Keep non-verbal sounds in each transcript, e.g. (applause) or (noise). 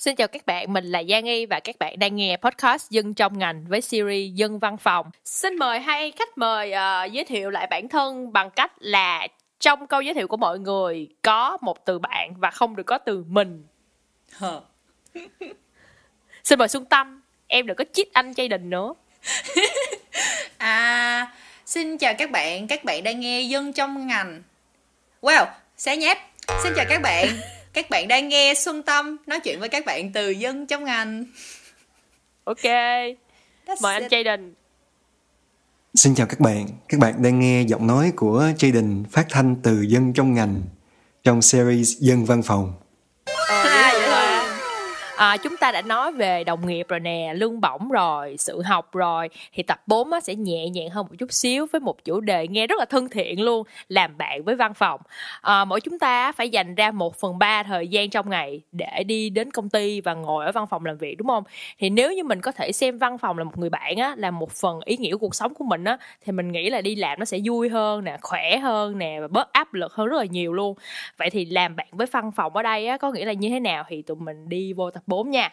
Xin chào các bạn, mình là Giang Y và các bạn đang nghe podcast Dân trong ngành với series Dân văn phòng. Xin mời hai khách mời uh, giới thiệu lại bản thân bằng cách là trong câu giới thiệu của mọi người có một từ bạn và không được có từ mình. Hờ. (laughs) Xin mời Xuân Tâm, em đừng có chít anh chay đình nữa. (laughs) à, xin chào các bạn, các bạn đang nghe Dân trong ngành. Wow, xé nhép. Xin chào các bạn. (laughs) Các bạn đang nghe Xuân Tâm nói chuyện với các bạn từ dân trong ngành. Ok. That's Mời it. anh Jaden. Xin chào các bạn. Các bạn đang nghe giọng nói của Jaden phát thanh từ dân trong ngành trong series Dân văn phòng à, chúng ta đã nói về đồng nghiệp rồi nè lương bổng rồi sự học rồi thì tập 4 á, sẽ nhẹ nhàng hơn một chút xíu với một chủ đề nghe rất là thân thiện luôn làm bạn với văn phòng à, mỗi chúng ta phải dành ra một phần ba thời gian trong ngày để đi đến công ty và ngồi ở văn phòng làm việc đúng không thì nếu như mình có thể xem văn phòng là một người bạn á là một phần ý nghĩa của cuộc sống của mình á thì mình nghĩ là đi làm nó sẽ vui hơn nè khỏe hơn nè và bớt áp lực hơn rất là nhiều luôn vậy thì làm bạn với văn phòng ở đây á có nghĩa là như thế nào thì tụi mình đi vô tập 4 nha.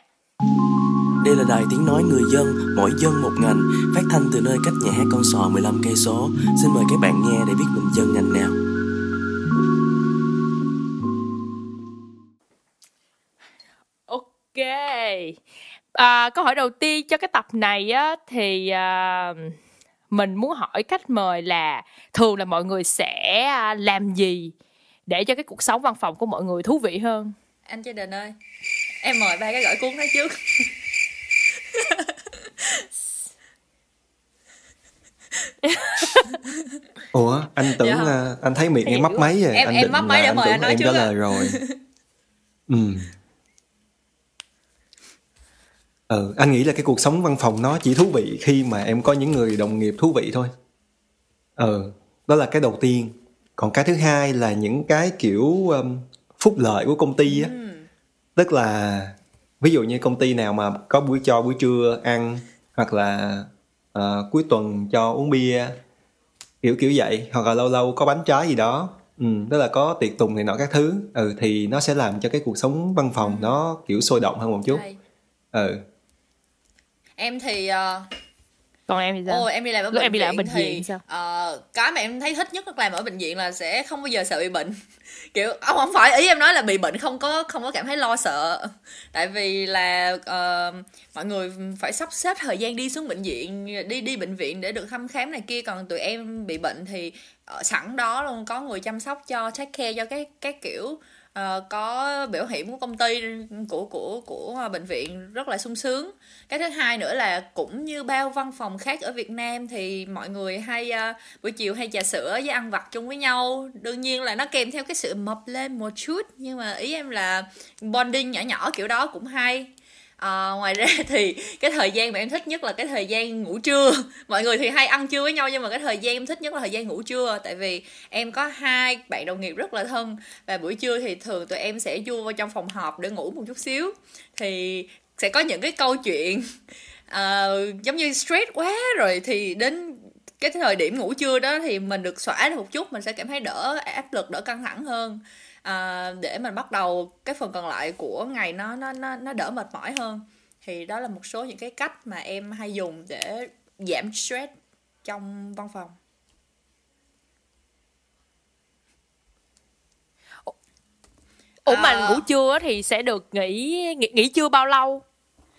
Đây là đài tiếng nói người dân, mỗi dân một ngành, phát thanh từ nơi cách nhà hát con sò 15 cây số. Xin mời các bạn nghe để biết mình dân ngành nào. Ok. À, câu hỏi đầu tiên cho cái tập này á thì à, mình muốn hỏi khách mời là thường là mọi người sẽ à, làm gì để cho cái cuộc sống văn phòng của mọi người thú vị hơn. Anh Jaden ơi em mời ba cái gửi cuốn đó trước ủa anh tưởng dạ. là ờ, anh thấy miệng em mấp máy rồi em, anh em định mấp máy để mời anh nói em trả lời rồi ừ ừ anh nghĩ là cái cuộc sống văn phòng nó chỉ thú vị khi mà em có những người đồng nghiệp thú vị thôi ừ đó là cái đầu tiên còn cái thứ hai là những cái kiểu um, phúc lợi của công ty á ừ tức là ví dụ như công ty nào mà có buổi cho buổi trưa ăn hoặc là uh, cuối tuần cho uống bia kiểu kiểu vậy hoặc là lâu lâu có bánh trái gì đó ừ, tức là có tiệc tùng này nọ các thứ ừ thì nó sẽ làm cho cái cuộc sống văn phòng ừ. nó kiểu sôi động hơn một chút ừ em thì uh... còn em thì sao? Ôi, em đi làm ở Lúc bệnh em đi làm viện, ở bệnh viện thì, sao? Uh, cái mà em thấy thích nhất là làm ở bệnh viện là sẽ không bao giờ sợ bị bệnh kiểu ông à, không phải ý em nói là bị bệnh không có không có cảm thấy lo sợ tại vì là uh, mọi người phải sắp xếp thời gian đi xuống bệnh viện đi đi bệnh viện để được thăm khám này kia còn tụi em bị bệnh thì ở sẵn đó luôn có người chăm sóc cho take care cho cái cái kiểu uh, có biểu hiện của công ty của của của ờ, bệnh viện rất là sung sướng cái thứ hai nữa là cũng như bao văn phòng khác ở Việt Nam thì mọi người hay uh, buổi chiều hay trà sữa với ăn vặt chung với nhau đương nhiên là nó kèm theo cái sự mập lên một chút nhưng mà ý em là bonding nhỏ nhỏ kiểu đó cũng hay À, ngoài ra (laughs) thì cái thời gian mà em thích nhất là cái thời gian ngủ trưa (laughs) mọi người thì hay ăn trưa với nhau nhưng mà cái thời gian em thích nhất là thời gian ngủ trưa tại vì em có hai bạn đồng nghiệp rất là thân và buổi trưa thì thường tụi em sẽ vô vào trong phòng họp để ngủ một chút xíu thì sẽ có những cái câu chuyện uh, giống như stress quá rồi thì đến cái thời điểm ngủ trưa đó thì mình được xóa được một chút mình sẽ cảm thấy đỡ áp lực đỡ căng thẳng hơn à, để mình bắt đầu cái phần còn lại của ngày nó nó nó nó đỡ mệt mỏi hơn thì đó là một số những cái cách mà em hay dùng để giảm stress trong văn phòng ủa à. mà ờ. ngủ trưa thì sẽ được nghỉ nghỉ, nghỉ trưa bao lâu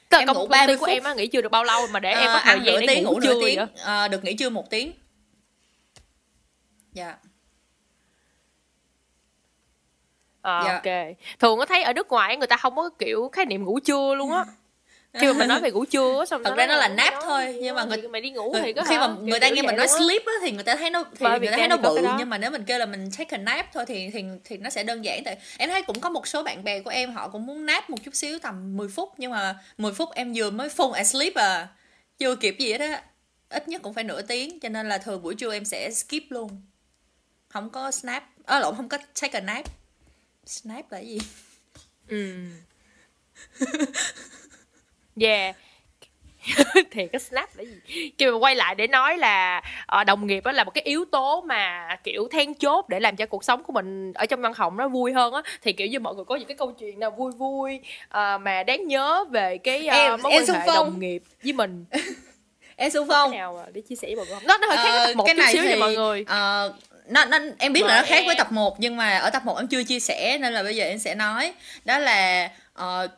Tức em công, ngủ công 30 của em á nghỉ chưa được bao lâu mà để à, em ờ, có thời gian để tiếng, ngủ, ngủ trưa tiếng. Vậy? À, ờ, được nghỉ trưa một tiếng dạ yeah. à, yeah. ok thường có thấy ở nước ngoài người ta không có kiểu khái niệm ngủ trưa luôn á ừ khi mà mình nói (laughs) về ngủ trưa xong thật ra nó là nap thôi nhưng mà người mày đi ngủ thì ừ, có khi mà người ta nghe mình nói sleep á thì người ta thấy nó thì người ta thấy nó bự nhưng mà nếu mình kêu là mình take a nap thôi thì thì thì nó sẽ đơn giản tại em thấy cũng có một số bạn bè của em họ cũng muốn nap một chút xíu tầm 10 phút nhưng mà 10 phút em vừa mới phun asleep à chưa kịp gì hết á ít nhất cũng phải nửa tiếng cho nên là thường buổi trưa em sẽ skip luôn không có snap ở à, lộn không có take a nap snap là gì ừ (laughs) yeah (laughs) thì cái snap là gì khi mà quay lại để nói là ờ, đồng nghiệp đó là một cái yếu tố mà kiểu then chốt để làm cho cuộc sống của mình ở trong văn phòng nó vui hơn á thì kiểu như mọi người có những cái câu chuyện nào vui vui ờ, mà đáng nhớ về cái uh, mối em quan hệ phong. đồng nghiệp với mình (laughs) em xung phong nào để chia sẻ với mọi người nó nó hơi khác ờ, uh, một cái này xíu thì, mọi người uh, nó, nó em biết mà là nó khác em... với tập 1 nhưng mà ở tập 1 em chưa chia sẻ nên là bây giờ em sẽ nói đó là uh,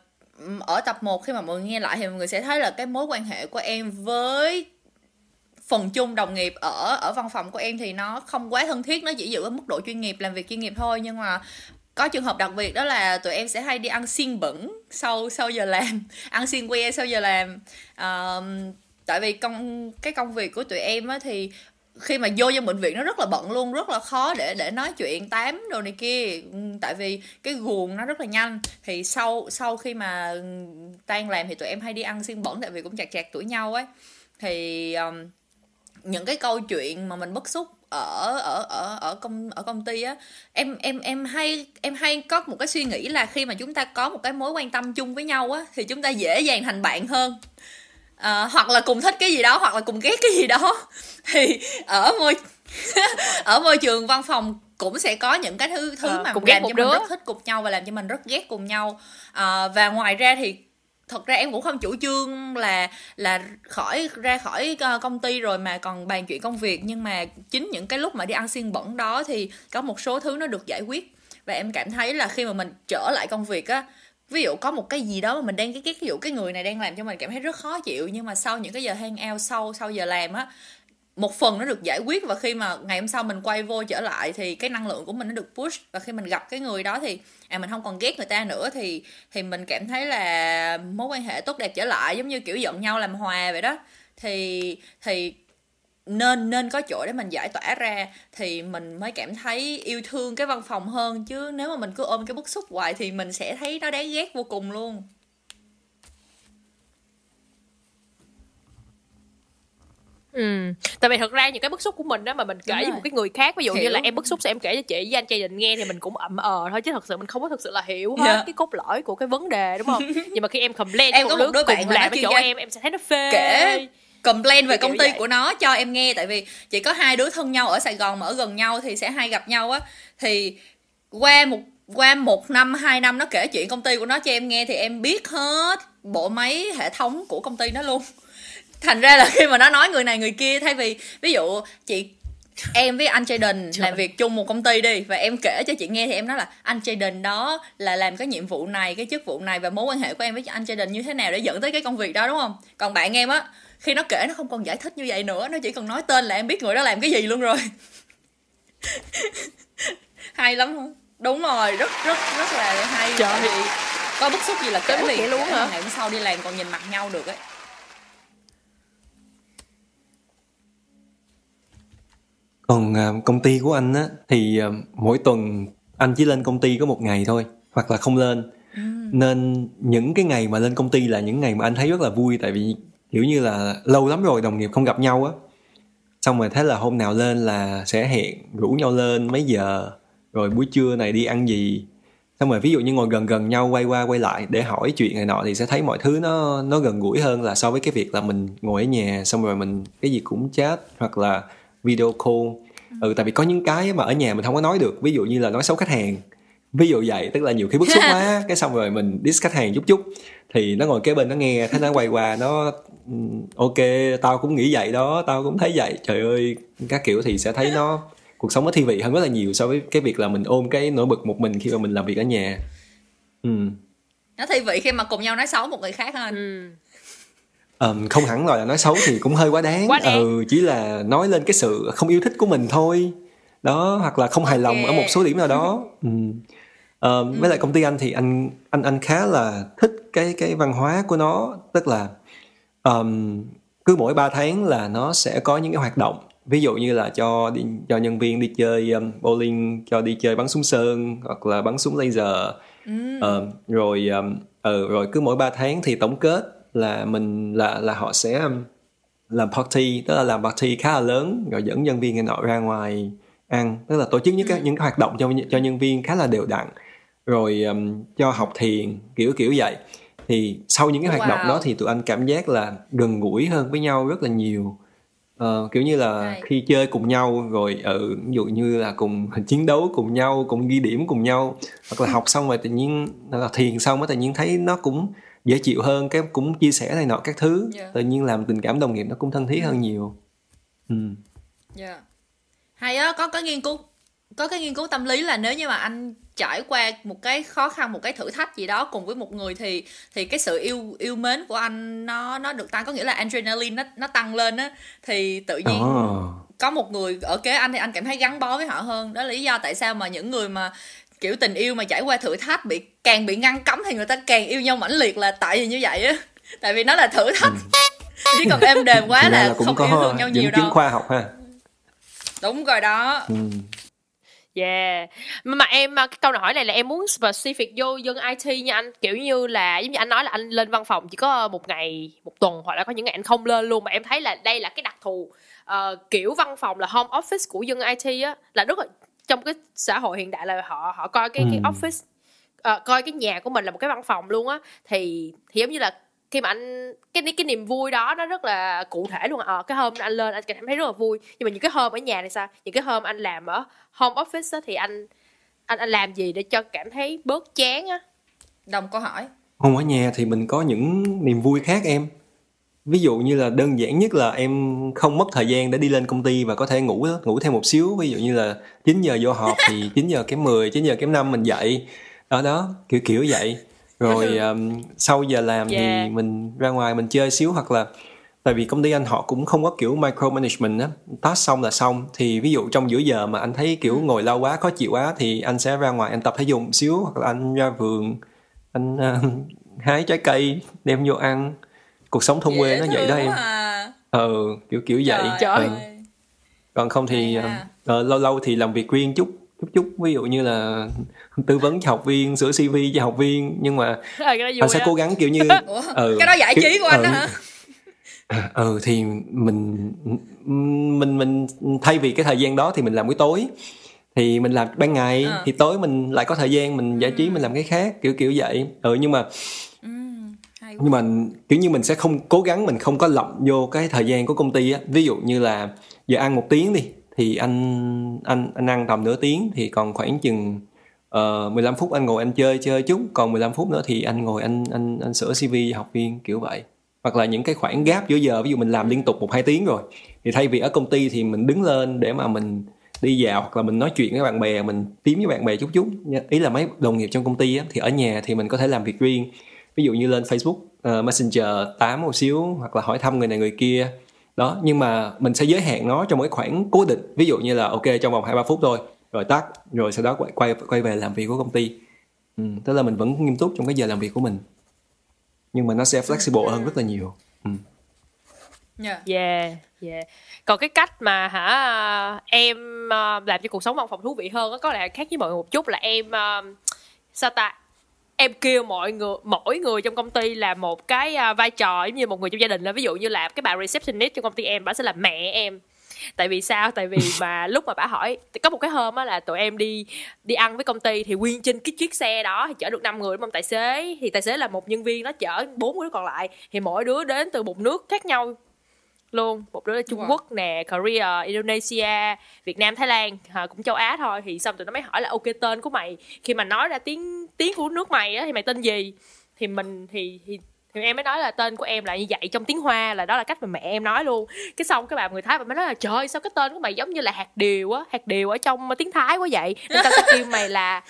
ở tập 1 khi mà mọi người nghe lại thì mọi người sẽ thấy là cái mối quan hệ của em với phần chung đồng nghiệp ở ở văn phòng của em thì nó không quá thân thiết nó chỉ giữ ở mức độ chuyên nghiệp làm việc chuyên nghiệp thôi nhưng mà có trường hợp đặc biệt đó là tụi em sẽ hay đi ăn xiên bẩn sau sau giờ làm (laughs) ăn xiên que sau giờ làm um, tại vì công cái công việc của tụi em á thì khi mà vô trong bệnh viện nó rất là bận luôn rất là khó để để nói chuyện tám đồ này kia ừ, tại vì cái guồng nó rất là nhanh thì sau sau khi mà ừ, tan làm thì tụi em hay đi ăn xiên bẩn tại vì cũng chặt chặt tuổi nhau ấy thì um, những cái câu chuyện mà mình bất xúc ở ở ở ở công ở công ty á em em em hay em hay có một cái suy nghĩ là khi mà chúng ta có một cái mối quan tâm chung với nhau á thì chúng ta dễ dàng thành bạn hơn à, hoặc là cùng thích cái gì đó hoặc là cùng ghét cái gì đó thì ở môi (laughs) ở môi trường văn phòng cũng sẽ có những cái thứ thứ à, mà cùng làm cho đứa. mình rất thích cùng nhau và làm cho mình rất ghét cùng nhau à, và ngoài ra thì thật ra em cũng không chủ trương là là khỏi ra khỏi công ty rồi mà còn bàn chuyện công việc nhưng mà chính những cái lúc mà đi ăn xiên bẩn đó thì có một số thứ nó được giải quyết và em cảm thấy là khi mà mình trở lại công việc á ví dụ có một cái gì đó mà mình đang cái ví dụ cái người này đang làm cho mình cảm thấy rất khó chịu nhưng mà sau những cái giờ hang ao sau sau giờ làm á một phần nó được giải quyết và khi mà ngày hôm sau mình quay vô trở lại thì cái năng lượng của mình nó được push và khi mình gặp cái người đó thì à mình không còn ghét người ta nữa thì thì mình cảm thấy là mối quan hệ tốt đẹp trở lại giống như kiểu giận nhau làm hòa vậy đó thì thì nên nên có chỗ để mình giải tỏa ra thì mình mới cảm thấy yêu thương cái văn phòng hơn chứ nếu mà mình cứ ôm cái bức xúc hoài thì mình sẽ thấy nó đáng ghét vô cùng luôn Ừ. tại vì thật ra những cái bức xúc của mình đó mà mình kể với một cái người khác ví dụ hiểu. như là em bức xúc sẽ em kể cho chị với anh chị định nghe thì mình cũng ậm ờ thôi chứ thật sự mình không có thực sự là hiểu hết yeah. Dạ. cái cốt lõi của cái vấn đề đúng không (laughs) nhưng mà khi em cầm lên em có một đứa bạn cùng làm với chỗ em em sẽ thấy nó phê kể complain về công ty vậy. của nó cho em nghe tại vì chỉ có hai đứa thân nhau ở Sài Gòn mà ở gần nhau thì sẽ hay gặp nhau á thì qua một qua một năm hai năm nó kể chuyện công ty của nó cho em nghe thì em biết hết bộ máy hệ thống của công ty nó luôn (laughs) thành ra là khi mà nó nói người này người kia thay vì ví dụ chị em với anh Jaden làm việc chung một công ty đi và em kể cho chị nghe thì em nói là anh Jaden đó là làm cái nhiệm vụ này cái chức vụ này và mối quan hệ của em với anh Jaden như thế nào để dẫn tới cái công việc đó đúng không còn bạn em á khi nó kể nó không còn giải thích như vậy nữa nó chỉ cần nói tên là em biết người đó làm cái gì luôn rồi (laughs) hay lắm không đúng rồi rất rất rất là hay trời vì có bức xúc gì là kể liền luôn hả ngày hôm sau đi làm còn nhìn mặt nhau được ấy còn à, công ty của anh á thì à, mỗi tuần anh chỉ lên công ty có một ngày thôi hoặc là không lên ừ. nên những cái ngày mà lên công ty là những ngày mà anh thấy rất là vui tại vì kiểu như là lâu lắm rồi đồng nghiệp không gặp nhau á xong rồi thế là hôm nào lên là sẽ hẹn rủ nhau lên mấy giờ rồi buổi trưa này đi ăn gì xong rồi ví dụ như ngồi gần gần nhau quay qua quay lại để hỏi chuyện này nọ thì sẽ thấy mọi thứ nó nó gần gũi hơn là so với cái việc là mình ngồi ở nhà xong rồi mình cái gì cũng chat hoặc là video call ừ tại vì có những cái mà ở nhà mình không có nói được ví dụ như là nói xấu khách hàng ví dụ vậy tức là nhiều khi bức xúc quá (laughs) cái xong rồi mình diss khách hàng chút chút thì nó ngồi kế bên nó nghe thế nó quay qua nó ừ, ok tao cũng nghĩ vậy đó tao cũng thấy vậy trời ơi các kiểu thì sẽ thấy nó cuộc sống nó thi vị hơn rất là nhiều so với cái việc là mình ôm cái nỗi bực một mình khi mà mình làm việc ở nhà ừ nó thi vị khi mà cùng nhau nói xấu một người khác hơn ừ. Um, không hẳn rồi là nói xấu thì cũng hơi quá đáng. quá đáng ừ chỉ là nói lên cái sự không yêu thích của mình thôi đó hoặc là không hài lòng okay. ở một số điểm nào đó ừ um, với lại ừ. công ty anh thì anh anh anh khá là thích cái cái văn hóa của nó tức là um, cứ mỗi 3 tháng là nó sẽ có những cái hoạt động ví dụ như là cho đi, cho nhân viên đi chơi um, bowling cho đi chơi bắn súng sơn hoặc là bắn súng laser ừ. um, rồi um, ừ, rồi cứ mỗi 3 tháng thì tổng kết là mình là là họ sẽ làm party tức là làm party khá là lớn rồi dẫn nhân viên này nọ ra ngoài ăn tức là tổ chức những cái ừ. những cái hoạt động cho cho nhân viên khá là đều đặn rồi um, cho học thiền kiểu kiểu vậy thì sau những cái hoạt wow. động đó thì tụi anh cảm giác là gần gũi hơn với nhau rất là nhiều uh, kiểu như là Hi. khi chơi cùng nhau rồi ở ví dụ như là cùng (laughs) chiến đấu cùng nhau cùng ghi điểm cùng nhau hoặc là học xong rồi tự nhiên là thiền xong rồi tự nhiên thấy nó cũng dễ chịu hơn cái cũng chia sẻ này nọ các thứ yeah. Dạ. tự nhiên làm tình cảm đồng nghiệp nó cũng thân thiết yeah. hơn ừ. nhiều ừ yeah. Dạ. hay á có cái nghiên cứu có cái nghiên cứu tâm lý là nếu như mà anh trải qua một cái khó khăn một cái thử thách gì đó cùng với một người thì thì cái sự yêu yêu mến của anh nó nó được tăng có nghĩa là adrenaline nó nó tăng lên á thì tự ờ. nhiên oh. có một người ở kế anh thì anh cảm thấy gắn bó với họ hơn đó là lý do tại sao mà những người mà kiểu tình yêu mà trải qua thử thách bị càng bị ngăn cấm thì người ta càng yêu nhau mãnh liệt là tại vì như vậy á tại vì nó là thử thách ừ. (laughs) chứ còn em đềm quá là, là không có yêu thương nhau nhiều đâu khoa học ha đúng rồi đó ừ. Yeah. Mà em câu hỏi này là em muốn specific vô dân IT nha anh, kiểu như là giống như anh nói là anh lên văn phòng chỉ có một ngày, một tuần hoặc là có những ngày anh không lên luôn mà em thấy là đây là cái đặc thù uh, kiểu văn phòng là home office của dân IT á là rất là trong cái xã hội hiện đại là họ họ coi cái ừ. cái office uh, coi cái nhà của mình là một cái văn phòng luôn á thì thì giống như là khi mà anh cái cái niềm vui đó nó rất là cụ thể luôn ờ à, cái hôm anh lên anh cảm thấy rất là vui nhưng mà những cái hôm ở nhà này sao những cái hôm anh làm ở home office á, thì anh anh anh làm gì để cho cảm thấy bớt chán á đồng câu hỏi Hôm ở nhà thì mình có những niềm vui khác em ví dụ như là đơn giản nhất là em không mất thời gian để đi lên công ty và có thể ngủ ngủ thêm một xíu ví dụ như là 9 giờ vô họp thì 9 giờ kém 10, 9 giờ kém 5 mình dậy đó, đó kiểu kiểu vậy rồi um, sau giờ làm yeah. thì mình ra ngoài mình chơi xíu hoặc là tại vì công ty anh họ cũng không có kiểu micro management á task xong là xong thì ví dụ trong giữa giờ mà anh thấy kiểu ừ. ngồi lâu quá khó chịu quá thì anh sẽ ra ngoài anh tập thể dục xíu hoặc là anh ra vườn anh uh, (laughs) hái trái cây đem vô ăn cuộc sống thôn quê nó vậy đó em à. ừ kiểu kiểu vậy Trời ừ. Ơi. còn không thì uh, lâu lâu thì làm việc riêng chút chút chút ví dụ như là tư vấn cho học viên sửa cv cho học viên nhưng mà anh ờ, à, sẽ đó. cố gắng kiểu như ừ, (laughs) cái đó giải trí của anh ừ, đó ờ, hả ừ (laughs) thì mình mình mình thay vì cái thời gian đó thì mình làm buổi tối thì mình làm ban ngày à. thì tối mình lại có thời gian mình giải trí ừ. mình làm cái khác kiểu kiểu vậy ừ nhưng mà ừ, nhưng mà kiểu như mình sẽ không cố gắng mình không có lọc vô cái thời gian của công ty á ví dụ như là giờ ăn một tiếng đi thì anh anh anh ăn tầm nửa tiếng thì còn khoảng chừng uh, ờ, 15 phút anh ngồi anh chơi chơi chút còn 15 phút nữa thì anh ngồi anh anh anh sửa CV học viên kiểu vậy hoặc là những cái khoảng gap giữa giờ ví dụ mình làm liên tục một hai tiếng rồi thì thay vì ở công ty thì mình đứng lên để mà mình đi dạo hoặc là mình nói chuyện với bạn bè mình tím với bạn bè chút chút ý là mấy đồng nghiệp trong công ty á, thì ở nhà thì mình có thể làm việc riêng ví dụ như lên Facebook uh, Messenger tám một xíu hoặc là hỏi thăm người này người kia đó nhưng mà mình sẽ giới hạn nó trong một cái khoảng cố định ví dụ như là ok trong vòng hai ba phút thôi rồi tắt rồi sau đó quay quay quay về làm việc của công ty ừ, tức là mình vẫn nghiêm túc trong cái giờ làm việc của mình nhưng mà nó sẽ flexible hơn rất là nhiều ừ. Dạ. yeah. yeah còn cái cách mà hả em ờ, làm cho cuộc sống văn phòng thú vị hơn có lẽ khác với mọi người một chút là em ờ, sao ta em kêu mọi người mỗi người trong công ty là một cái à, vai trò giống như một người trong gia đình là ví dụ như là cái bà receptionist trong công ty em bà sẽ là mẹ em tại vì sao tại vì (laughs) mà lúc mà bà hỏi có một cái hôm á là tụi em đi đi ăn với công ty thì nguyên trên cái chiếc xe đó thì chở được 5 người đúng không tài xế thì tài xế là một nhân viên nó chở bốn đứa còn lại thì mỗi đứa đến từ một nước khác nhau luôn một đứa là Trung wow. Quốc nè Korea Indonesia Việt Nam Thái Lan à, cũng châu Á thôi thì xong tụi nó mới hỏi là ok tên của mày khi mà nói ra tiếng tiếng của nước mày á thì mày tên gì thì mình thì, thì thì em mới nói là tên của em là như vậy trong tiếng hoa là đó là cách mà mẹ em nói luôn cái xong cái bà người thái bà mới nói là trời sao cái tên của mày giống như là hạt điều á hạt điều ở trong tiếng thái quá vậy nên tao sẽ kêu mày là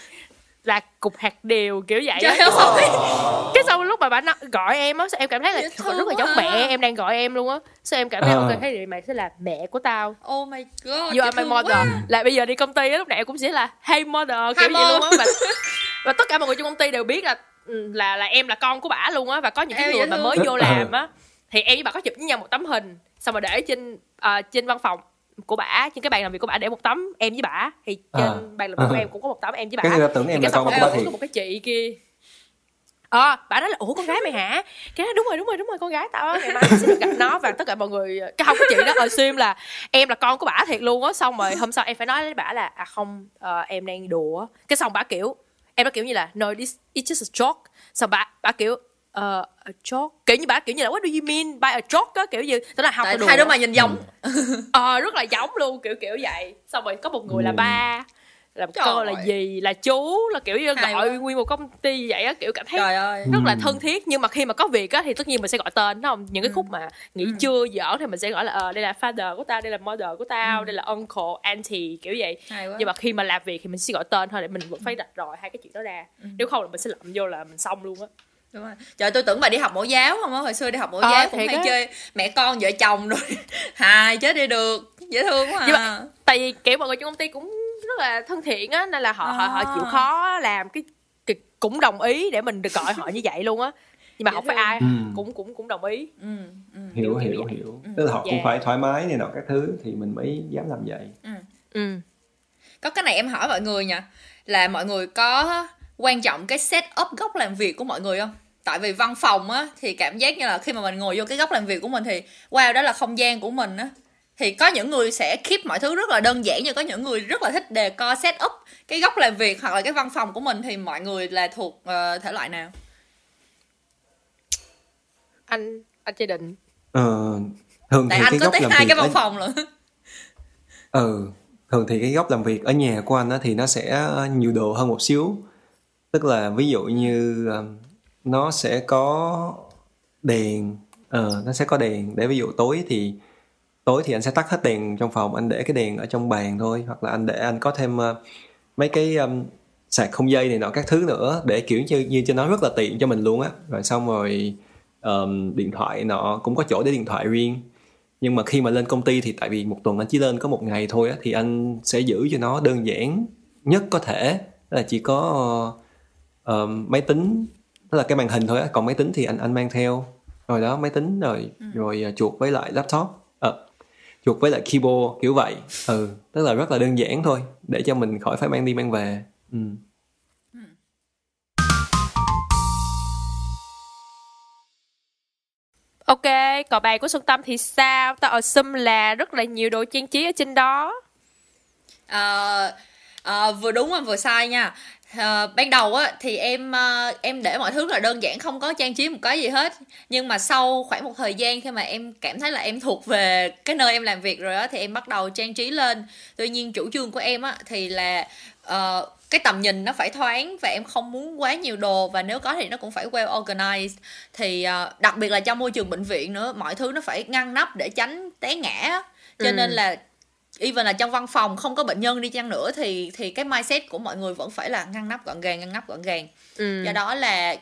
là cục hạt đều kiểu vậy Trời ơi. (laughs) cái sau lúc mà bà nó gọi em á em cảm thấy là Dễ rất là giống à. mẹ em đang gọi em luôn á sao em cảm thấy uh. ok thế thì mày sẽ là mẹ của tao oh my god you are my mother quá. là bây giờ đi công ty á lúc nãy cũng sẽ là hey mother kiểu Hi vậy luôn á và, (laughs) và tất cả mọi người trong công ty đều biết là ừ, là là em là con của bà luôn á và có những cái người mà mới vô làm (laughs) á thì em với bà có chụp với nhau một tấm hình xong rồi để trên uh, trên văn phòng của bả trên cái bàn làm việc của bả để một tấm em với bả thì à. trên à. bàn làm việc của à. em cũng có một tấm em với bả cái người tưởng em là con của bả thì có một cái chị kia ờ à, bà nói là ủa con gái mày hả cái đó, đúng rồi đúng rồi đúng rồi con gái tao ngày mai sẽ được gặp nó và tất cả mọi người cái không cái chị đó ở sim là em là con của bà thiệt luôn á xong rồi hôm sau em phải nói với bà là à không uh, em đang đùa cái xong bà kiểu em nó kiểu như là no this it's just a joke xong bà bà kiểu uh, a joke kiểu như bà kiểu như là what do you mean by a joke á kiểu như tức là học Tại hai đứa mà nhìn giống (laughs) ờ uh, rất là giống luôn kiểu kiểu vậy xong rồi có một người là ừ. ba là Trời cô là gì là chú là kiểu như gọi quá. nguyên một công ty vậy á kiểu cảm thấy Trời ơi. rất là ừ. thân thiết nhưng mà khi mà có việc á thì tất nhiên mình sẽ gọi tên đúng không những cái ừ. khúc mà nghỉ ừ. trưa dở thì mình sẽ gọi là ờ đây là father của tao đây là mother của tao ừ. đây là uncle auntie kiểu vậy nhưng mà khi mà làm việc thì mình sẽ gọi tên thôi để mình vẫn phải đặt rồi hai cái chuyện đó ra ừ. nếu không là mình sẽ lậm vô là mình xong luôn á đúng rồi trời tôi tưởng bà đi học mẫu giáo không á hồi xưa đi học mẫu ờ, giáo cũng hay đó. chơi mẹ con vợ chồng rồi (laughs) hài chết đi được dễ thương quá à. Nhưng mà, à. tại vì kiểu mọi người trong công ty cũng rất là thân thiện á nên là họ à. họ họ chịu ờ. khó làm cái, cái cũng đồng ý để mình được gọi họ như vậy luôn á nhưng mà không phải ai ừ. cũng cũng cũng đồng ý ừ, ừ. hiểu hiểu hiểu, hiểu. Ừ. tức là họ yeah. cũng dạ. phải thoải mái này nọ các thứ thì mình mới dám làm vậy ừ. ừ có cái này em hỏi mọi người nha là mọi người có quan trọng cái set up góc làm việc của mọi người không tại vì văn phòng á thì cảm giác như là khi mà mình ngồi vô cái góc làm việc của mình thì wow đó là không gian của mình á thì có những người sẽ keep mọi thứ rất là đơn giản nhưng có những người rất là thích đề co set up cái góc làm việc hoặc là cái văn phòng của mình thì mọi người là thuộc uh, thể loại nào anh anh gia định ờ, thường Tại thì anh cái có góc tới làm hai cái văn ở... phòng luôn ừ thường thì cái góc làm việc ở nhà của anh á thì nó sẽ ờ, nhiều đồ hơn một xíu tức là ví dụ như ờ, nó sẽ có đèn ờ nó sẽ có đèn để ví dụ tối thì tối thì anh sẽ tắt hết đèn trong phòng anh để cái đèn ở trong bàn thôi hoặc là anh để anh có thêm uh, mấy cái um, sạc không dây này nọ các thứ nữa để kiểu như như cho nó rất là tiện cho mình luôn á rồi xong rồi um, điện thoại nọ cũng có chỗ để điện thoại riêng nhưng mà khi mà lên công ty thì tại vì một tuần anh chỉ lên có một ngày thôi á thì anh sẽ giữ cho nó đơn giản nhất có thể là chỉ có máy tính tức là cái màn hình thôi á còn máy tính thì anh anh mang theo rồi đó máy tính rồi ừ. rồi à, chuột với lại laptop à, chuột với lại keyboard kiểu vậy ừ tức là rất là đơn giản thôi để cho mình khỏi phải mang đi mang về ừ. ừ. Ok, còn bài của Xuân Tâm thì sao? Tao assume là rất là nhiều đồ trang trí ở trên đó. à, à, vừa đúng và vừa sai nha Ờ, ban đầu á thì em ờ, em để mọi thứ là đơn giản không có trang trí một cái gì hết nhưng mà sau khoảng một thời gian khi mà em cảm thấy là em thuộc về cái nơi em làm việc rồi á thì em bắt đầu trang trí lên tuy nhiên chủ trương của em á thì là uh, cái tầm nhìn nó phải thoáng và em không muốn quá nhiều đồ và nếu có thì nó cũng phải well organized thì uh, đặc biệt là trong môi trường bệnh viện nữa mọi thứ nó phải ngăn nắp để tránh té ngã cho ừ. nên là even là trong văn phòng không có bệnh nhân đi chăng nữa thì thì cái mindset của mọi người vẫn phải là ngăn nắp gọn gàng ngăn nắp gọn gàng ừ. do đó là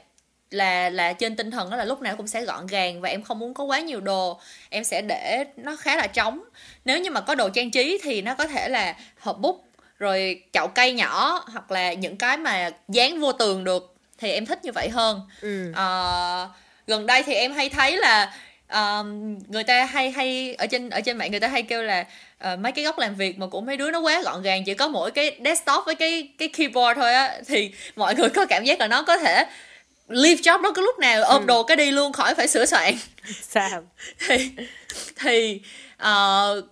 là là trên tinh thần đó là lúc nào cũng sẽ gọn gàng và em không muốn có quá nhiều đồ em sẽ để nó khá là trống nếu như mà có đồ trang trí thì nó có thể là hộp bút rồi chậu cây nhỏ hoặc là những cái mà dán vô tường được thì em thích như vậy hơn ừ. à, gần đây thì em hay thấy là um, người ta hay hay ở trên ở trên mạng người ta hay kêu là uh, mấy cái góc làm việc mà của mấy đứa nó quá gọn gàng chỉ có mỗi cái desktop với cái cái keyboard thôi á thì mọi người có cảm giác là nó có thể leave job nó cái lúc nào ôm ừ. đồ cái đi luôn khỏi phải sửa soạn sao (laughs) thì thì uh,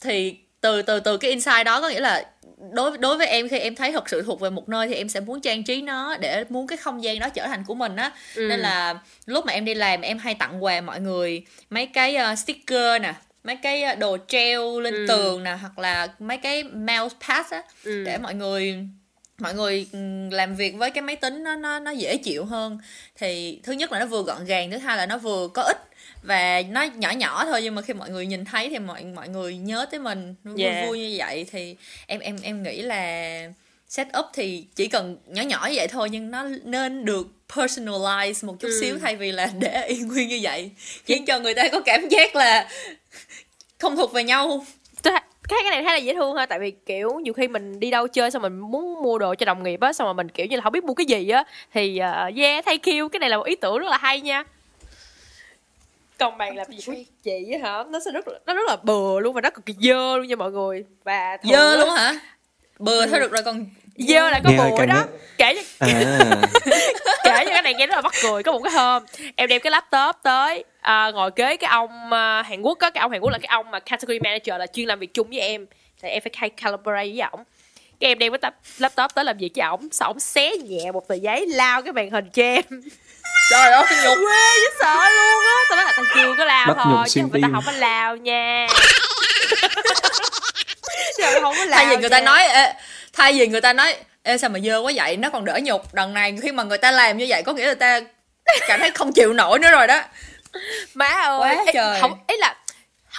thì từ từ từ cái insight đó có nghĩa là đối đối với em khi em thấy thật sự thuộc về một nơi thì em sẽ muốn trang trí nó để muốn cái không gian đó trở thành của mình á ừ. nên là lúc mà em đi làm em hay tặng quà mọi người mấy cái uh, sticker nè mấy cái ờ, đồ treo lên ừ. tường nè hoặc là mấy cái mouse pad á ừ. để mọi người mọi người ừ, làm việc với cái máy tính nó nó nó dễ chịu hơn thì thứ nhất là nó vừa gọn gàng thứ hai là nó vừa có ích và nó nhỏ nhỏ thôi nhưng mà khi mọi người nhìn thấy thì mọi mọi người nhớ tới mình vui yeah. vui như vậy thì em em em nghĩ là set up thì chỉ cần nhỏ nhỏ như vậy thôi nhưng nó nên được personalize một chút ừ. xíu thay vì là (laughs) để y nguyên như vậy khiến cho người ta có cảm giác là không thuộc về nhau cái cái này thấy là dễ thương ha tại vì kiểu nhiều khi mình đi đâu chơi xong mình muốn mua đồ cho đồng nghiệp á xong mà mình kiểu như là không biết mua cái gì á thì uh, yeah thank you cái này là một ý tưởng rất là hay nha còn bàn làm gì của chị hả nó sẽ rất là, nó rất là bừa luôn và nó cực kỳ dơ luôn nha mọi người và dơ luôn hả bừa ừ. thôi được rồi còn dơ là có bụi đó kể như à. (laughs) kể như cái này nghe rất là mắc cười có một cái hôm em đem cái laptop tới à, ngồi kế cái ông à, Hàn Quốc á cái ông Hàn Quốc là cái ông mà category manager là chuyên làm việc chung với em thì em phải hay collaborate với ổng cái em đem cái laptop tới làm việc với ổng xong ổng xé nhẹ một tờ giấy lao cái màn hình cho em trời ơi nhục quê chứ sợ luôn á tao nói là tao chưa có lao Bắt thôi chứ người ta không có lao nha trời (laughs) không có lao thay vì người ta nói ê, thay vì người ta nói ê sao mà dơ quá vậy nó còn đỡ nhục đằng này khi mà người ta làm như vậy có nghĩa là ta cảm thấy không chịu nổi nữa rồi đó má ơi Quá trời. không ý là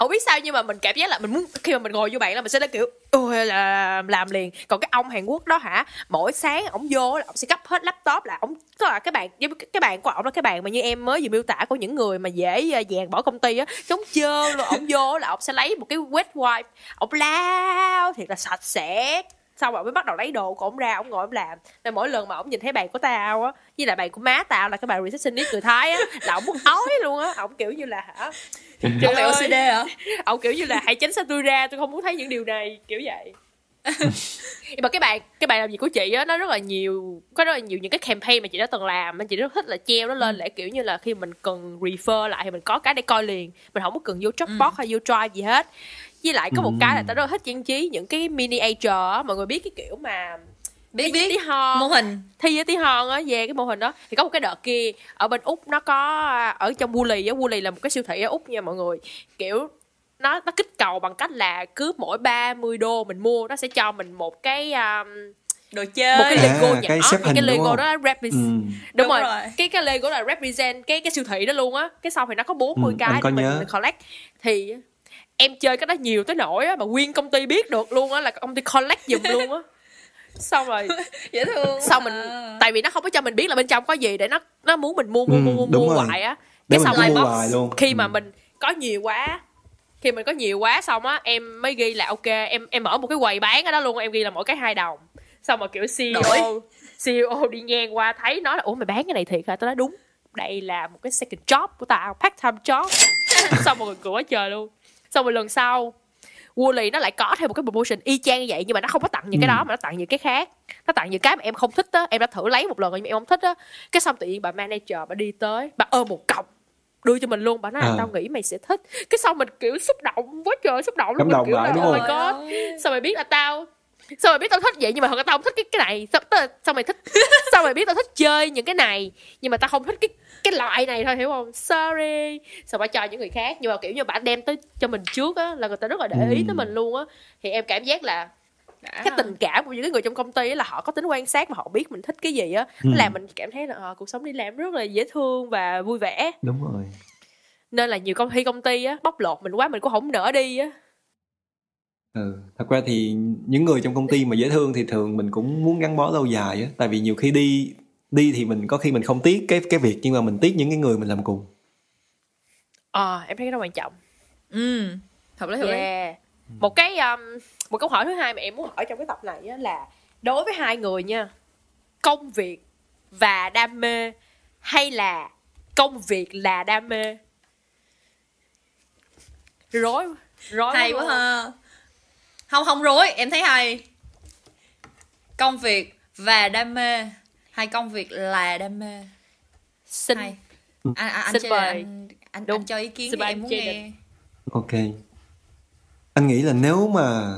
không biết sao nhưng mà mình cảm giác là mình muốn khi mà mình ngồi vô bạn là mình sẽ là kiểu ôi là làm liền còn cái ông Hàn Quốc đó hả mỗi sáng ổng vô là ổng sẽ cấp hết laptop là ổng có là các bạn với cái bạn của ổng là cái bạn mà như em mới vừa miêu tả của những người mà dễ ờ, dàng bỏ công ty á chống chơn rồi ổng vô là ổng sẽ lấy một cái wet wipe ổng lao thiệt là sạch sẽ xong ổng mới bắt đầu lấy đồ của ổng ra ông ngồi ông làm là mỗi lần mà ông nhìn thấy bàn của tao á với là bàn của má tao là cái bà receptionist người thái á là ông muốn ói luôn á ông kiểu như là hả trời ơi OCD hả Ông kiểu như là hãy tránh xa tôi ra tôi không muốn thấy những điều này kiểu vậy (laughs) nhưng mà cái bài cái bài làm việc của chị á nó rất là nhiều có rất là nhiều những cái campaign mà chị đã từng làm anh chị rất thích là treo nó lên ừ. để kiểu như là khi mình cần refer lại thì mình có cái để coi liền mình không có cần vô Dropbox ừ. hay vô Drive gì hết với lại có một ừ. cái là tao rất là thích trang trí những cái miniature mọi người biết cái kiểu mà biết biết tí hon mô hình thi với tí hon á về cái mô hình đó thì có một cái đợt kia ở bên úc nó có ở trong woolly á woolly là một cái siêu thị ở úc nha mọi người kiểu nó nó kích cầu bằng cách là cứ mỗi 30 đô mình mua nó sẽ cho mình một cái um, đồ chơi một cái à, lego à, nhỏ cái, xếp cái lego đó represent ừ. đúng, đúng rồi. rồi cái cái lego là represent cái cái siêu thị đó luôn á cái sau thì nó có 40 ừ, cái để mình collect thì em chơi cái đó nhiều tới nỗi á mà nguyên công ty biết được luôn á là công ty collect giùm luôn á xong rồi (laughs) dễ thương xong mình à. tại vì nó không có cho mình biết là bên trong có gì để nó nó muốn mình mua mua ừ, mua mua, mua hoài á cái xong lại box khi ừ. mà mình có nhiều quá khi mình có nhiều quá xong á em mới ghi là ok em em mở một cái quầy bán ở đó luôn em ghi là mỗi cái hai đồng xong mà kiểu CEO Đổi. (laughs) CEO đi ngang qua thấy nói là ủa mày bán cái này thiệt hả tao nói đúng đây là một cái second job của tao part time job (laughs) xong rồi cửa trời luôn xong rồi lần sau Wooly nó lại có thêm một cái promotion y chang như vậy nhưng mà nó không có tặng những ừ. cái đó mà nó tặng những cái khác nó tặng những cái mà em không thích á em đã thử lấy một lần rồi nhưng mà em không thích á cái xong tự nhiên bà manager bà đi tới bà ôm một cọc đưa cho mình luôn bà nói à. tao nghĩ mày sẽ thích cái xong mình kiểu xúc động quá trời xúc động luôn mình kiểu là oh my god sao mày biết là tao sao mày biết tao thích vậy nhưng mà thật ra tao không thích cái cái này sao, tớ, sao mày thích sao mày biết tao thích chơi những cái này nhưng mà tao không thích cái cái loại này thôi hiểu không sorry sao bà cho những người khác nhưng mà kiểu như bà đem tới cho mình trước á là người ta rất là để ý tới ừ. mình luôn á thì em cảm giác là đã cái tình cảm của những người trong công ty là họ có tính quan sát và họ biết mình thích cái gì á ừ. làm mình cảm thấy là à, cuộc sống đi làm rất là dễ thương và vui vẻ đúng rồi nên là nhiều công ty công ty á bóc lột mình quá mình cũng không nỡ đi á ừ. thật ra thì những người trong công ty mà dễ thương thì thường mình cũng muốn gắn bó lâu dài á tại vì nhiều khi đi đi thì mình có khi mình không tiếc cái cái việc nhưng mà mình tiếc những cái người mình làm cùng ờ à, em thấy cái đó quan trọng ừ hợp lý hợp yeah. Ừ. một cái um, một câu hỏi thứ hai mà em muốn hỏi trong cái tập này á là đối với hai người nha công việc và đam mê hay là công việc là đam mê rối rối hay quá ha không không rối em thấy hay công việc và đam mê hay công việc là đam mê xin hay. Ừ. À, à, anh xin mời anh, anh, anh cho ý kiến xin em muốn nghe định. ok anh nghĩ là nếu mà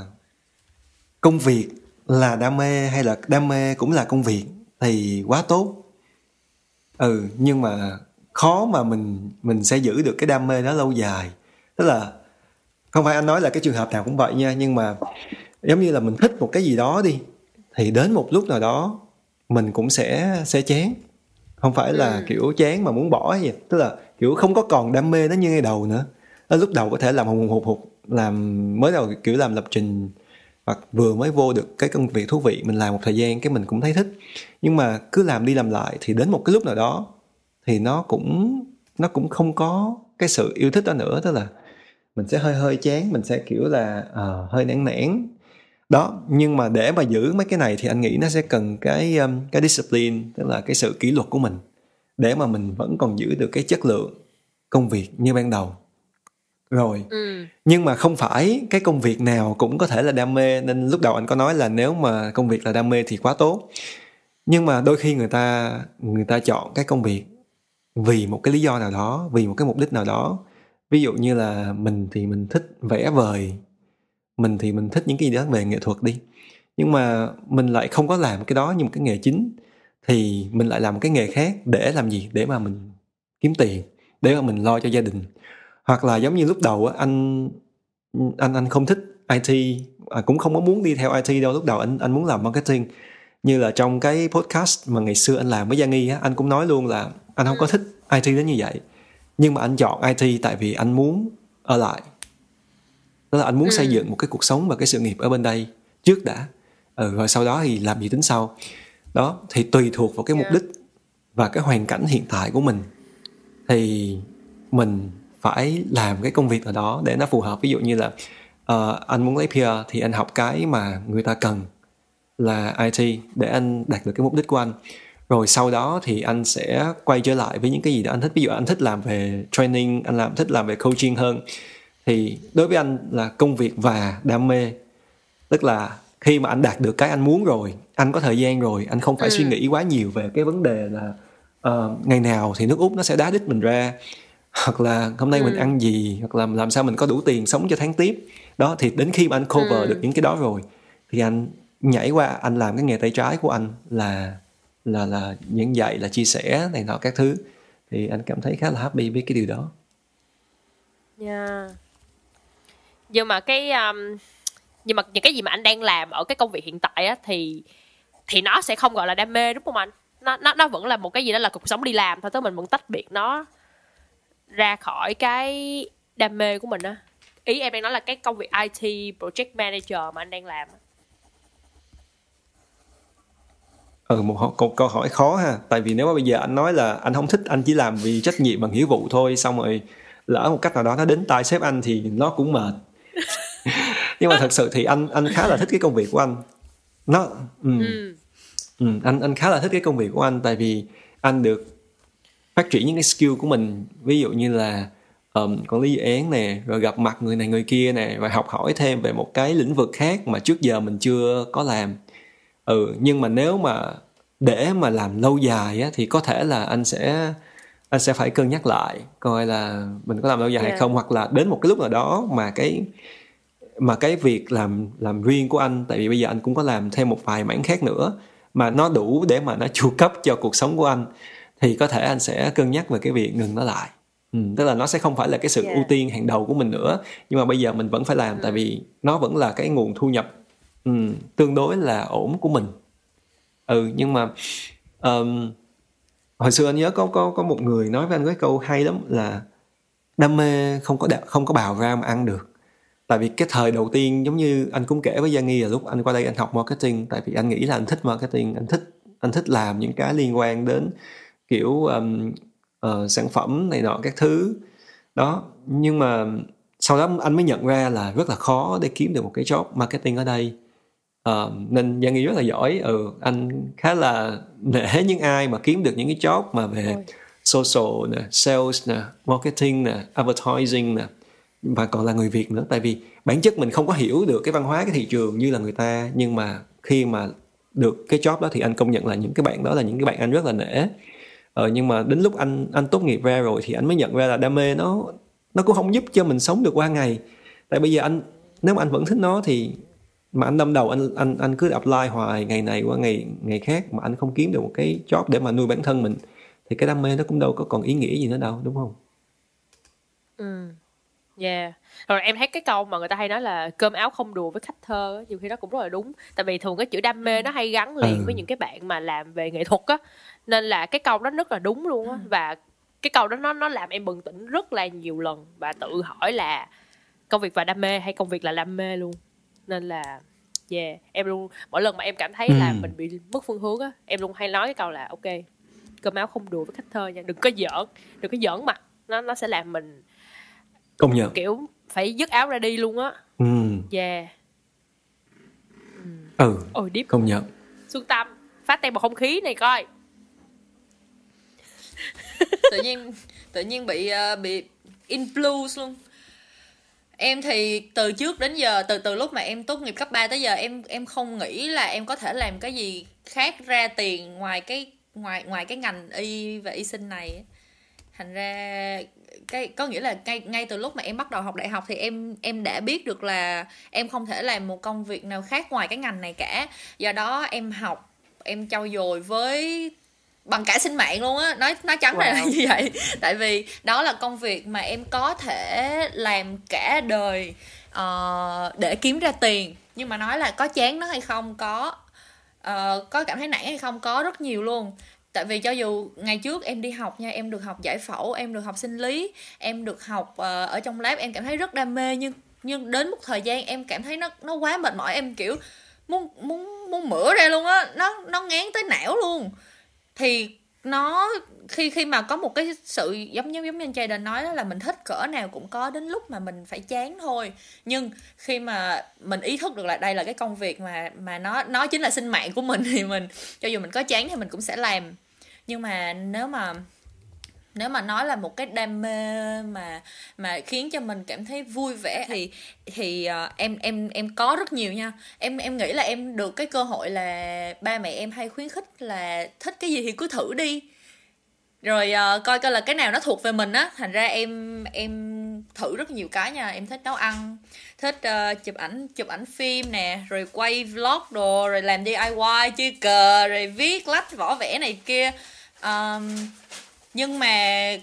công việc là đam mê hay là đam mê cũng là công việc thì quá tốt ừ nhưng mà khó mà mình mình sẽ giữ được cái đam mê đó lâu dài tức là không phải anh nói là cái trường hợp nào cũng vậy nha nhưng mà giống như là mình thích một cái gì đó đi thì đến một lúc nào đó mình cũng sẽ sẽ chán không phải là ừ. kiểu chán mà muốn bỏ gì tức là kiểu không có còn đam mê nó như ngay đầu nữa ở lúc đầu có thể làm hùng hụt hụt làm mới đầu kiểu làm lập trình hoặc vừa mới vô được cái công việc thú vị mình làm một thời gian cái mình cũng thấy thích nhưng mà cứ làm đi làm lại thì đến một cái lúc nào đó thì nó cũng nó cũng không có cái sự yêu thích đó nữa tức là mình sẽ hơi hơi chán mình sẽ kiểu là uh, hơi nản nản đó nhưng mà để mà giữ mấy cái này thì anh nghĩ nó sẽ cần cái um, cái discipline tức là cái sự kỷ luật của mình để mà mình vẫn còn giữ được cái chất lượng công việc như ban đầu rồi ừ. nhưng mà không phải cái công việc nào cũng có thể là đam mê nên lúc đầu anh có nói là nếu mà công việc là đam mê thì quá tốt nhưng mà đôi khi người ta người ta chọn cái công việc vì một cái lý do nào đó vì một cái mục đích nào đó ví dụ như là mình thì mình thích vẽ vời mình thì mình thích những cái gì đó về nghệ thuật đi nhưng mà mình lại không có làm cái đó như một cái nghề chính thì mình lại làm cái nghề khác để làm gì để mà mình kiếm tiền để mà mình lo cho gia đình hoặc là giống như lúc đầu á anh anh anh không thích IT à, cũng không có muốn đi theo IT đâu lúc đầu anh anh muốn làm marketing như là trong cái podcast mà ngày xưa anh làm với Gia Nghi á anh cũng nói luôn là anh không có ừ. thích IT đến như vậy nhưng mà anh chọn IT tại vì anh muốn ở lại đó là anh muốn ừ. xây dựng một cái cuộc sống và cái sự nghiệp ở bên đây trước đã ừ, rồi sau đó thì làm gì tính sau đó thì tùy thuộc vào cái mục dạ. đích và cái hoàn cảnh hiện tại của mình thì mình phải làm cái công việc ở đó để nó phù hợp ví dụ như là uh, anh muốn lấy PR thì anh học cái mà người ta cần là IT để anh đạt được cái mục đích của anh rồi sau đó thì anh sẽ quay trở lại với những cái gì đó anh thích ví dụ anh thích làm về training anh làm thích làm về coaching hơn thì đối với anh là công việc và đam mê tức là khi mà anh đạt được cái anh muốn rồi anh có thời gian rồi anh không phải ừ. suy nghĩ quá nhiều về cái vấn đề là uh, ngày nào thì nước úc nó sẽ đá đít mình ra hoặc là hôm nay ừ. mình ăn gì hoặc là làm sao mình có đủ tiền sống cho tháng tiếp đó thì đến khi mà anh cover ừ. được những cái đó rồi thì anh nhảy qua anh làm cái nghề tay trái của anh là là là những dạy là chia sẻ này nọ các thứ thì anh cảm thấy khá là happy với cái điều đó. Yeah. Dạ. Nhưng mà cái um, nhưng mà những cái gì mà anh đang làm ở cái công việc hiện tại á thì thì nó sẽ không gọi là đam mê đúng không anh? Nó nó nó vẫn là một cái gì đó là cuộc sống đi làm thôi, tức mình vẫn tách biệt nó ra khỏi cái đam mê của mình á. Ý em đang nói là cái công việc IT project manager mà anh đang làm á ừ, một câu, câu hỏi khó ha tại vì nếu mà bây giờ anh nói là anh không thích anh chỉ làm vì trách nhiệm bằng nghĩa vụ thôi xong rồi lỡ một cách nào đó nó đến tay sếp anh thì nó cũng mệt (laughs) nhưng mà thật sự thì anh anh khá là thích cái công việc của anh nó ừ. Ừ. Ừ, anh anh khá là thích cái công việc của anh tại vì anh được phát triển những cái skill của mình ví dụ như là um, quản lý dự án nè rồi gặp mặt người này người kia nè và học hỏi thêm về một cái lĩnh vực khác mà trước giờ mình chưa có làm ừ nhưng mà nếu mà để mà làm lâu dài á, thì có thể là anh sẽ anh sẽ phải cân nhắc lại coi là mình có làm lâu dài yeah. hay dạ. không hoặc là đến một cái lúc nào đó mà cái mà cái việc làm làm riêng của anh tại vì bây giờ anh cũng có làm thêm một vài mảng khác nữa mà nó đủ để mà nó (laughs) chu cấp cho cuộc sống của anh thì có thể anh sẽ cân nhắc về cái việc ngừng nó lại ừ, tức là nó sẽ không phải là cái sự yeah. Dạ. ưu tiên hàng đầu của mình nữa nhưng mà bây giờ mình vẫn phải làm ừ. tại vì nó vẫn là cái nguồn thu nhập Ừ, tương đối là ổn của mình ừ nhưng mà um, hồi xưa anh nhớ có có có một người nói với anh cái câu hay lắm là đam mê không có đạ, không có bào ra mà ăn được tại vì cái thời đầu tiên giống như anh cũng kể với Gia Nghi là lúc anh qua đây anh học marketing tại vì anh nghĩ là anh thích marketing anh thích anh thích làm những cái liên quan đến kiểu um, uh, sản phẩm này nọ các thứ đó nhưng mà sau đó anh mới nhận ra là rất là khó để kiếm được một cái job marketing ở đây uh, nên Giang nghi rất là giỏi ừ anh khá là nể (laughs) những ai mà kiếm được những cái job mà về social nè sales nè marketing nè advertising nè và còn là người Việt nữa tại vì bản chất mình không có hiểu được cái văn hóa cái thị trường như là người ta nhưng mà khi mà được cái job đó thì anh công nhận là những cái bạn đó là những cái bạn anh rất là nể ờ, nhưng mà đến lúc anh anh tốt nghiệp ra rồi thì anh mới nhận ra là đam mê nó nó cũng không giúp cho mình sống được qua ngày tại bây giờ anh nếu mà anh vẫn thích nó thì mà anh đâm đầu anh anh anh cứ apply hoài ngày này qua ngày ngày khác mà anh không kiếm được một cái job để mà nuôi bản thân mình thì cái đam mê nó cũng đâu có còn ý nghĩa gì nữa đâu đúng không? Ừ. Yeah. Dạ. Rồi em thấy cái câu mà người ta hay nói là cơm áo không đùa với khách thơ nhiều khi nó cũng rất là đúng. Tại vì thường cái chữ đam mê nó hay gắn liền ừ. với những cái bạn mà làm về nghệ thuật á. Nên là cái câu đó rất là đúng luôn á ừ. và cái câu đó nó nó làm em bừng tỉnh rất là nhiều lần và tự hỏi là công việc và đam mê hay công việc là đam mê luôn nên là yeah em luôn mỗi lần mà em cảm thấy ừ. là ừ. mình bị mất phương hướng á em luôn hay nói cái câu là ok cơm áo không đùa với khách thơ nha đừng có giỡn đừng có giỡn mặt nó nó sẽ làm mình công nhận kiểu phải dứt áo ra đi luôn á ừ yeah ừ, ừ. ôi điếp công nhận xuân tâm phát tay bầu không khí này coi tự nhiên tự nhiên bị uh, bị influence luôn em thì từ trước đến giờ từ từ lúc mà em tốt nghiệp cấp 3 tới giờ em em không nghĩ là em có thể làm cái gì khác ra tiền ngoài cái ngoài ngoài cái ngành y và y sinh này thành ra cái có nghĩa là ngay ngay từ lúc mà em bắt đầu học đại học thì em em đã biết được là em không thể làm một công việc nào khác ngoài cái ngành này cả do đó em học em trau dồi với bằng cả sinh mạng luôn á nói nói trắng wow. ra là (laughs) như vậy tại vì đó là công việc mà em có thể làm cả đời uh, để kiếm ra tiền nhưng mà nói là có chán nó hay không có uh, có cảm thấy nản hay không có rất nhiều luôn tại vì cho dù ngày trước em đi học nha em được học giải phẫu em được học sinh lý em được học uh, ở trong lab em cảm thấy rất đam mê nhưng nhưng đến một thời gian em cảm thấy nó nó quá mệt mỏi em kiểu muốn muốn muốn mửa ra luôn á nó nó ngán tới não luôn thì nó khi khi mà có một cái sự giống như giống như anh trai đình nói đó là mình thích cỡ nào cũng có đến lúc mà mình phải chán thôi nhưng khi mà mình ý thức được là đây là cái công việc mà mà nó nó chính là sinh mạng của mình (laughs) thì mình cho dù mình có chán thì mình cũng sẽ làm nhưng mà nếu mà nếu mà nói là một cái đam mê mà mà khiến cho mình cảm thấy vui vẻ thì thì uh, em em em có rất nhiều nha em em nghĩ là em được cái cơ hội là ba mẹ em hay khuyến khích là thích cái gì thì cứ thử đi rồi uh, coi coi là cái nào nó thuộc về mình á thành ra em em thử rất nhiều cái nha em thích nấu ăn thích uh, chụp ảnh chụp ảnh phim nè rồi quay vlog đồ rồi làm diy chơi cờ rồi viết lách vỏ vẽ này kia um, nhưng mà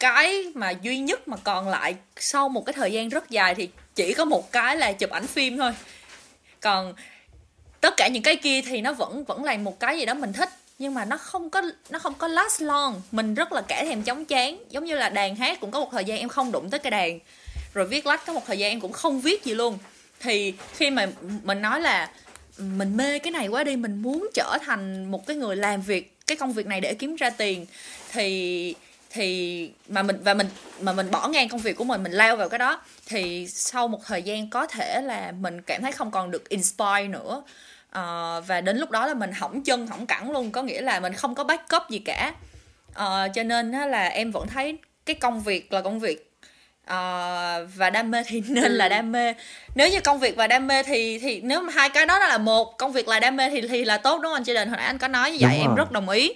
cái mà duy nhất mà còn lại sau một cái thời gian rất dài thì chỉ có một cái là chụp ảnh phim thôi còn tất cả những cái kia thì nó vẫn vẫn là một cái gì đó mình thích nhưng mà nó không có nó không có last long mình rất là kẻ thèm chóng chán giống như là đàn hát cũng có một thời gian em không đụng tới cái đàn rồi viết lách có một thời gian em cũng không viết gì luôn thì khi mà mình nói là mình mê cái này quá đi mình muốn trở thành một cái người làm việc cái công việc này để kiếm ra tiền thì thì mà mình và mình mà mình bỏ ngang công việc của mình mình lao vào cái đó thì sau một thời gian có thể là mình cảm thấy không còn được inspire nữa uh, và đến lúc đó là mình hỏng chân hỏng cẳng luôn có nghĩa là mình không có backup gì cả uh, cho nên là em vẫn thấy cái công việc là công việc uh, và đam mê thì nên là ừ. đam mê nếu như công việc và đam mê thì thì nếu mà hai cái đó là một công việc là đam mê thì thì là tốt đúng không anh chị đình hồi nãy anh có nói như vậy em rất đồng ý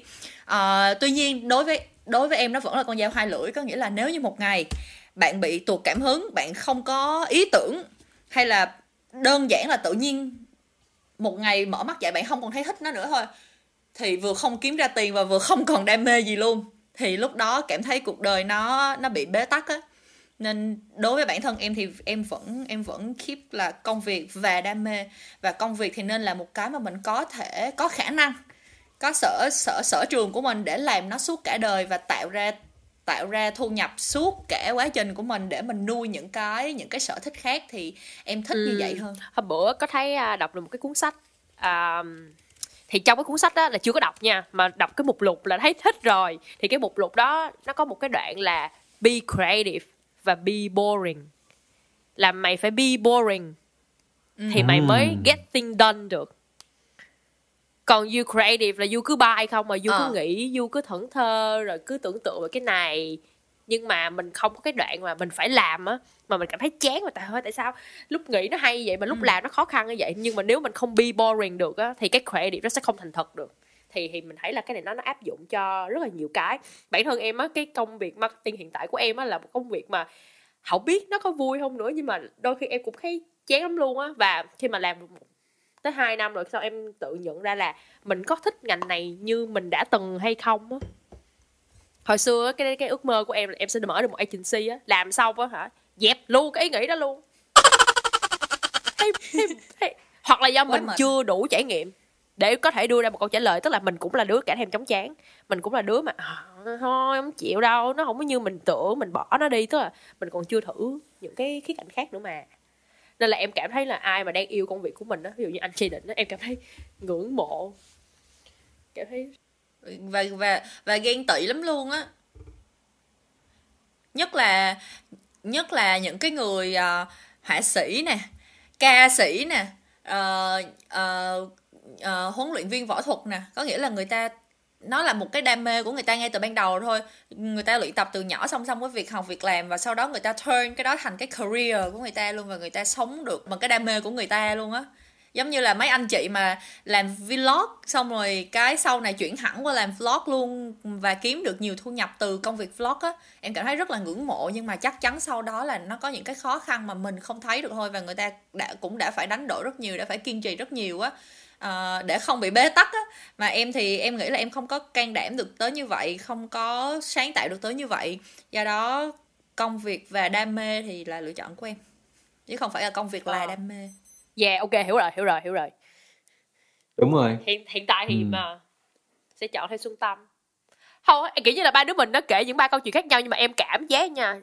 uh, tuy nhiên đối với đối với em nó vẫn là con dao hai lưỡi có nghĩa là nếu như một ngày bạn bị tuột cảm hứng bạn không có ý tưởng hay là đơn giản là tự nhiên một ngày mở mắt dậy bạn không còn thấy thích nó nữa thôi thì vừa không kiếm ra tiền và vừa không còn đam mê gì luôn thì lúc đó cảm thấy cuộc đời nó nó bị bế tắc á nên đối với bản thân em thì em vẫn em vẫn keep là công việc và đam mê và công việc thì nên là một cái mà mình có thể có khả năng có sở sở sở trường của mình để làm nó suốt cả đời và tạo ra tạo ra thu nhập suốt cả quá trình của mình để mình nuôi những cái những cái sở thích khác thì em thích ừ. như vậy hơn hôm bữa có thấy à, đọc được một cái cuốn sách um, thì trong cái cuốn sách đó là chưa có đọc nha mà đọc cái mục lục là thấy thích rồi thì cái mục lục đó nó có một cái đoạn là be creative và be boring là mày phải be boring ừ. thì mày ừ. mới get thing done được còn you creative là you cứ bay không mà you à. cứ ờ. nghĩ you cứ thẩn thơ rồi cứ tưởng tượng về cái này nhưng mà mình không có cái đoạn mà mình phải làm á mà mình cảm thấy chán mà tại tại sao lúc nghĩ nó hay vậy mà lúc ừ. làm nó khó khăn như vậy nhưng mà nếu mình không be boring được á thì cái khỏe creative nó sẽ không thành thật được thì thì mình thấy là cái này nó nó áp dụng cho rất là nhiều cái bản thân em á cái công việc marketing hiện tại của em á là một công việc mà không biết nó có vui không nữa nhưng mà đôi khi em cũng thấy chán lắm luôn á và khi mà làm được tới 2 năm rồi sau em tự nhận ra là mình có thích ngành này như mình đã từng hay không á hồi xưa cái cái ước mơ của em là em sẽ mở được một agency á làm xong á hả dẹp luôn cái ý nghĩ đó luôn hay, hay, hay. hoặc là do Quá mình mệt. chưa đủ trải nghiệm để có thể đưa ra một câu trả lời tức là mình cũng là đứa cả thèm chóng chán mình cũng là đứa mà ờ, thôi không chịu đâu nó không có như mình tưởng mình bỏ nó đi tức là mình còn chưa thử những cái khía cạnh khác nữa mà nên là em cảm thấy là ai mà đang yêu công việc của mình á ví dụ như anh Chi Định á em cảm thấy ngưỡng mộ cảm thấy và và và ghen tị lắm luôn á nhất là nhất là những cái người uh, họa sĩ nè ca sĩ nè uh, uh, uh, huấn luyện viên võ thuật nè có nghĩa là người ta nó là một cái đam mê của người ta ngay từ ban đầu thôi người ta luyện tập từ nhỏ song song với việc học việc làm và sau đó người ta turn cái đó thành cái career của người ta luôn và người ta sống được bằng cái đam mê của người ta luôn á giống như là mấy anh chị mà làm vlog xong rồi cái sau này chuyển hẳn qua làm vlog luôn và kiếm được nhiều thu nhập từ công việc vlog á em cảm thấy rất là ngưỡng mộ nhưng mà chắc chắn sau đó là nó có những cái khó khăn mà mình không thấy được thôi và người ta đã cũng đã phải đánh đổi rất nhiều đã phải kiên trì rất nhiều á uh, để không bị bế tắc á mà em thì em nghĩ là em không có can đảm được tới như vậy không có sáng tạo được tới như vậy do đó công việc và đam mê thì là lựa chọn của em chứ không phải là công việc là ờ. đam mê yeah ok hiểu rồi hiểu rồi hiểu rồi đúng rồi hiện hiện tại thì ừ. mà sẽ chọn theo xuân tâm không kiểu như là ba đứa mình nó kể những ba câu chuyện khác nhau nhưng mà em cảm giác nha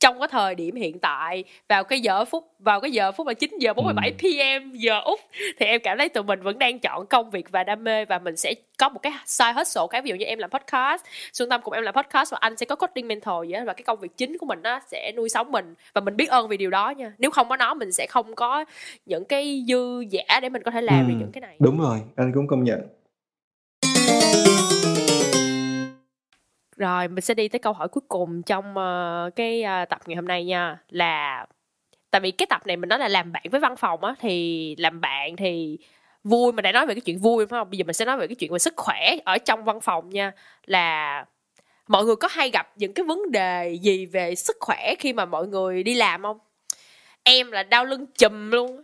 trong cái thời điểm hiện tại vào cái giờ phút vào cái giờ phút là 9 giờ 47 ừ. pm giờ Úc thì em cảm thấy tụi mình vẫn đang chọn công việc và đam mê và mình sẽ có một cái hết sổ cái ví dụ như em làm podcast Xuân Tâm cùng em làm podcast và anh sẽ có coaching mentor vậy đó. và cái công việc chính của mình nó sẽ nuôi sống mình và mình biết ơn vì điều đó nha nếu không có nó mình sẽ không có những cái dư giả để mình có thể làm ừ. được những cái này đúng rồi anh cũng công nhận Rồi, mình sẽ đi tới câu hỏi cuối cùng trong uh, cái uh, tập ngày hôm nay nha là tại vì cái tập này mình nói là làm bạn với văn phòng á thì làm bạn thì vui mà đã nói về cái chuyện vui phải không? Bây giờ mình sẽ nói về cái chuyện về sức khỏe ở trong văn phòng nha là mọi người có hay gặp những cái vấn đề gì về sức khỏe khi mà mọi người đi làm không? Em là đau lưng chùm luôn.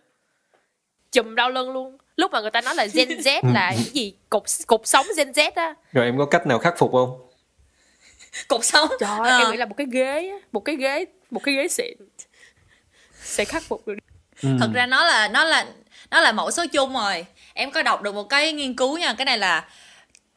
Chùm đau lưng luôn lúc mà người ta nói là Gen Z (laughs) là cái gì cục cục sống Gen Z á rồi em có cách nào khắc phục không (laughs) cột sống trời ơi à. em nghĩ là một cái ghế một cái ghế một cái ghế xịn sẽ khắc phục được ừ. thật ra nó là nó là nó là mẫu số chung rồi em có đọc được một cái nghiên cứu nha cái này là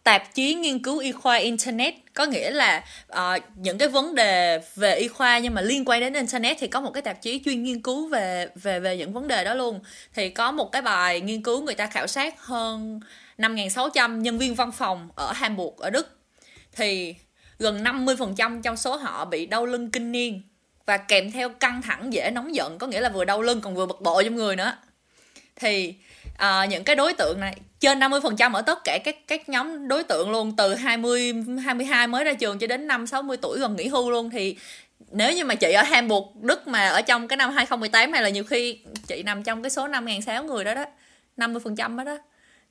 tạp chí nghiên cứu y khoa internet có nghĩa là uh, những cái vấn đề về y khoa nhưng mà liên quan đến internet thì có một cái tạp chí chuyên nghiên cứu về về về những vấn đề đó luôn thì có một cái bài nghiên cứu người ta khảo sát hơn 5.600 nhân viên văn phòng ở Hamburg ở Đức thì gần 50% trong số họ bị đau lưng kinh niên và kèm theo căng thẳng dễ nóng giận có nghĩa là vừa đau lưng còn vừa bực bội trong người nữa thì à, những cái đối tượng này trên 50% ở tất cả các các nhóm đối tượng luôn từ 20 22 mới ra trường cho đến năm 60 tuổi gần nghỉ hưu luôn thì nếu như mà chị ở Hamburg Đức mà ở trong cái năm 2018 hay là nhiều khi chị nằm trong cái số 5.600 người đó đó 50% đó đó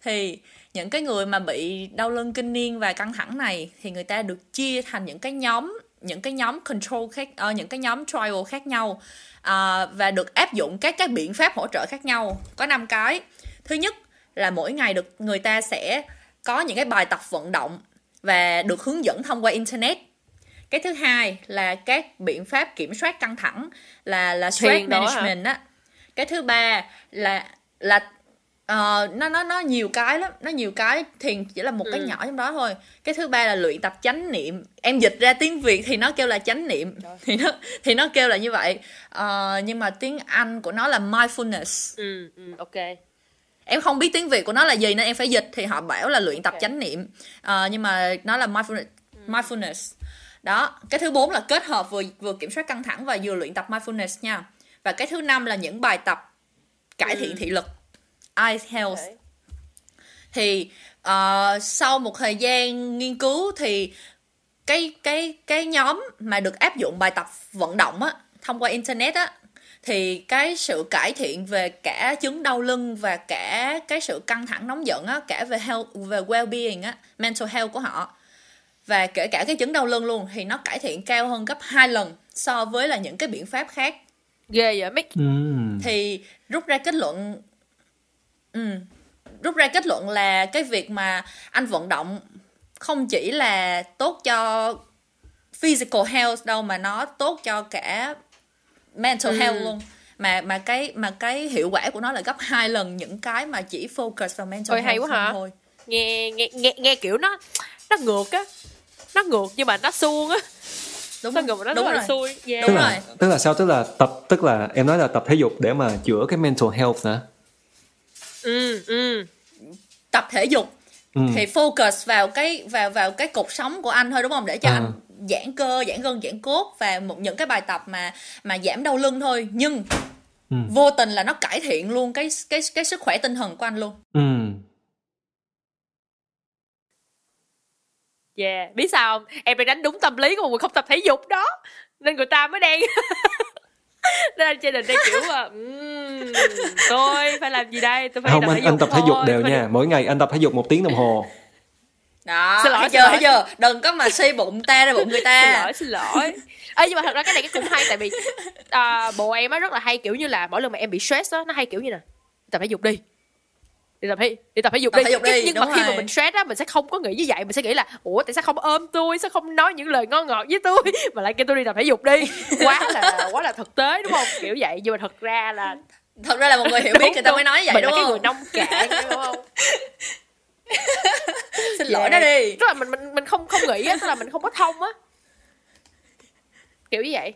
thì những cái người mà bị đau lưng kinh niên và căng thẳng này thì người ta được chia thành những cái nhóm những cái nhóm control khác uh, những cái nhóm trial khác nhau uh, và được áp dụng các cái biện pháp hỗ trợ khác nhau có năm cái thứ nhất là mỗi ngày được người ta sẽ có những cái bài tập vận động và được hướng dẫn thông qua internet cái thứ hai là các biện pháp kiểm soát căng thẳng là là stress Thiền management á cái thứ ba là là uh, nó nó nó nhiều cái lắm nó nhiều cái thì chỉ là một ừ. cái nhỏ trong đó thôi cái thứ ba là luyện tập chánh niệm em dịch ra tiếng việt thì nó kêu là chánh niệm Trời. thì nó thì nó kêu là như vậy uh, nhưng mà tiếng anh của nó là mindfulness ừ, ừ, ok em không biết tiếng việt của nó là gì nên em phải dịch thì họ bảo là luyện tập okay. chánh niệm uh, nhưng mà nó là mindfulness ừ. mindfulness đó cái thứ bốn là kết hợp vừa vừa kiểm soát căng thẳng và vừa luyện tập mindfulness nha và cái thứ năm là những bài tập cải thiện ừ. thị lực Ice Health okay. thì uh, sau một thời gian nghiên cứu thì cái cái cái nhóm mà được áp dụng bài tập vận động á thông qua internet á thì cái sự cải thiện về cả chứng đau lưng và cả cái sự căng thẳng nóng giận á cả về health về well being á mental health của họ và kể cả cái chứng đau lưng luôn thì nó cải thiện cao hơn gấp 2 lần so với là những cái biện pháp khác ghê vậy mấy ừ. thì rút ra kết luận Ừ. rút ra kết luận là cái việc mà anh vận động không chỉ là tốt cho physical health đâu mà nó tốt cho cả mental ừ. health luôn mà mà cái mà cái hiệu quả của nó là gấp hai lần những cái mà chỉ focus vào mental Ôi, hay quá hả? nghe nghe nghe nghe kiểu nó nó ngược á nó ngược nhưng mà nó suông á đúng nó ngược nó đúng rồi xuôi yeah. tức là, tức là sao tức là tập tức là em nói là tập thể dục để mà chữa cái mental health hả ừ, ừ. tập thể dục ừ. thì focus vào cái vào vào cái cột sống của anh thôi đúng không để cho à. anh giãn cơ giãn gân giãn cốt và một những cái bài tập mà mà giảm đau lưng thôi nhưng ừ. vô tình là nó cải thiện luôn cái cái cái sức khỏe tinh thần của anh luôn ừ. Yeah, biết sao không? Em đang đánh đúng tâm lý của một người không tập thể dục đó Nên người ta mới đang (laughs) nên gia đình đang kiểu à, um, tôi phải làm gì đây tôi phải không tập anh, anh tập thể dục đều nha mỗi ngày anh tập thể dục một tiếng đồng hồ đó xin lỗi thấy giờ đừng có mà xây bụng ta ra bụng người ta xin lỗi xin lỗi Ê, nhưng mà thật ra cái này cái cũng hay tại vì uh, bộ em á rất là hay kiểu như là mỗi lần mà em bị stress á nó hay kiểu như nè tập thể dục đi đi tập thể đi tập thể dục tập đi, thể dục đi. nhưng Đúng mà khi mà mình stress á mình sẽ không có nghĩ như vậy mình sẽ nghĩ là ủa tại sao không ôm tôi sao không nói những lời ngon ngọt với tôi (laughs) mà lại kêu tôi đi tập thể dục đi quá là quá là thực tế đúng không kiểu vậy nhưng mà thật ra là thật ra là một người hiểu biết đúng, người ta mới nói vậy mình đúng là không? cái người nông cạn đúng không (laughs) xin lỗi yeah. nó đi dạ. tức là mình mình mình không không nghĩ á tức là mình không có thông á kiểu như vậy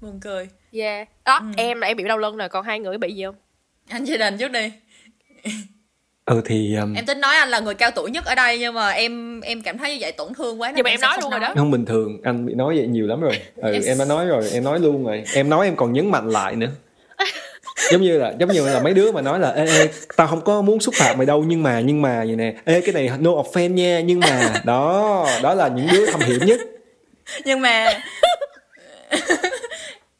buồn cười yeah dạ. đó ừ. em là em bị đau lưng rồi còn hai người bị gì không anh gia đình trước đi ừ thì um... em tính nói anh là người cao tuổi nhất ở đây nhưng mà em em cảm thấy như vậy tổn thương quá nhưng mà em nói luôn nói. rồi đó không bình thường anh bị nói vậy nhiều lắm rồi ừ em... em đã nói rồi em nói luôn rồi em nói em còn nhấn mạnh lại nữa giống như là giống như là mấy đứa mà nói là ê ê tao không có muốn xúc phạm mày đâu nhưng mà nhưng mà vậy nè ê cái này no offense nha nhưng mà (laughs) đó đó là những đứa thâm hiểm nhất nhưng mà (laughs)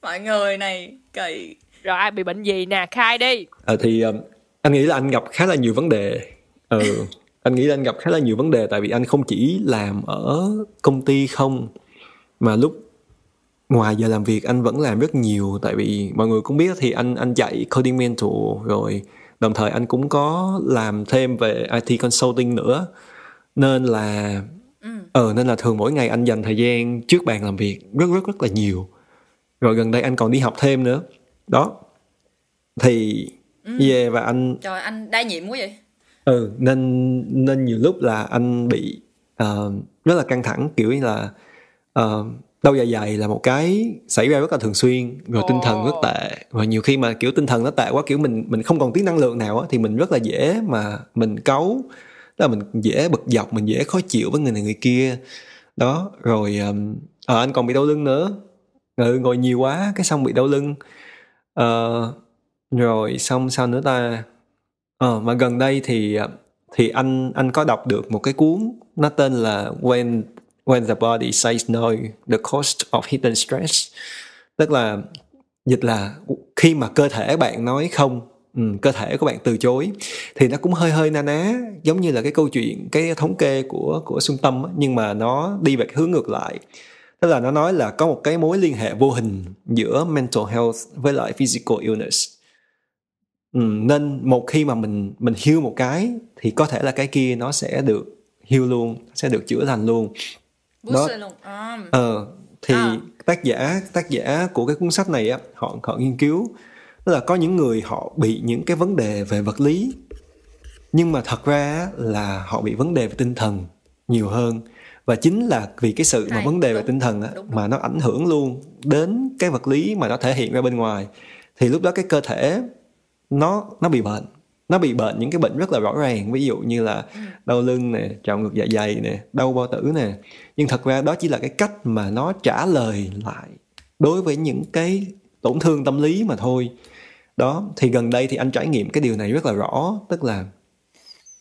mọi người này kỳ rồi ai bị bệnh gì nè khai đi ờ thì um, anh nghĩ là anh gặp khá là nhiều vấn đề ừ (laughs) anh nghĩ là anh gặp khá là nhiều vấn đề tại vì anh không chỉ làm ở công ty không mà lúc ngoài giờ làm việc anh vẫn làm rất nhiều tại vì mọi người cũng biết thì anh anh dạy coding mentor rồi đồng thời anh cũng có làm thêm về IT consulting nữa nên là ừ. ờ nên là thường mỗi ngày anh dành thời gian trước bàn làm việc rất rất rất là nhiều rồi gần đây anh còn đi học thêm nữa đó thì về ừ. yeah và anh trời anh đa nhiệm quá vậy ừ nên nên nhiều lúc là anh bị uh, rất là căng thẳng kiểu như là uh, đau dạ dày là một cái xảy ra rất là thường xuyên rồi oh. tinh thần rất tệ và nhiều khi mà kiểu tinh thần nó tệ quá kiểu mình mình không còn tiếng năng lượng nào á thì mình rất là dễ mà mình cấu đó là mình dễ bực dọc mình dễ khó chịu với người này người kia đó rồi um, à, anh còn bị đau lưng nữa ừ ngồi nhiều quá cái xong bị đau lưng uh, rồi xong sao nữa ta? Ờ mà gần đây thì ờ, thì anh anh có đọc được một cái cuốn nó tên là When When the Body Says No: The Cost of Hidden Stress. Tức là dịch là khi mà cơ thể bạn nói không ừ, cơ thể của bạn từ chối thì nó cũng hơi hơi na ná giống như là cái câu chuyện cái thống kê của của xuân tâm nhưng mà nó đi về hướng ngược lại tức là nó nói là có một cái mối liên hệ vô hình giữa mental health với lại physical illness Ừ, nên một khi mà mình mình heal một cái thì có thể là cái kia nó sẽ được heal luôn sẽ được chữa lành luôn đó um. ờ thì à. tác giả tác giả của cái cuốn sách này á họ họ nghiên cứu là có những người họ bị những cái vấn đề về vật lý nhưng mà thật ra là họ bị vấn đề về tinh thần nhiều hơn và chính là vì cái sự mà vấn đề về tinh thần á, mà nó ảnh hưởng luôn đến cái vật lý mà nó thể hiện ra bên ngoài thì lúc đó cái cơ thể nó nó bị bệnh nó bị bệnh những cái bệnh rất là rõ ràng ví dụ như là ừ. đau lưng nè trào ngược dạ dày nè đau bao tử nè nhưng thật ra đó chỉ là cái cách mà nó trả lời lại đối với những cái tổn thương tâm lý mà thôi đó thì gần đây thì anh trải nghiệm cái điều này rất là rõ tức là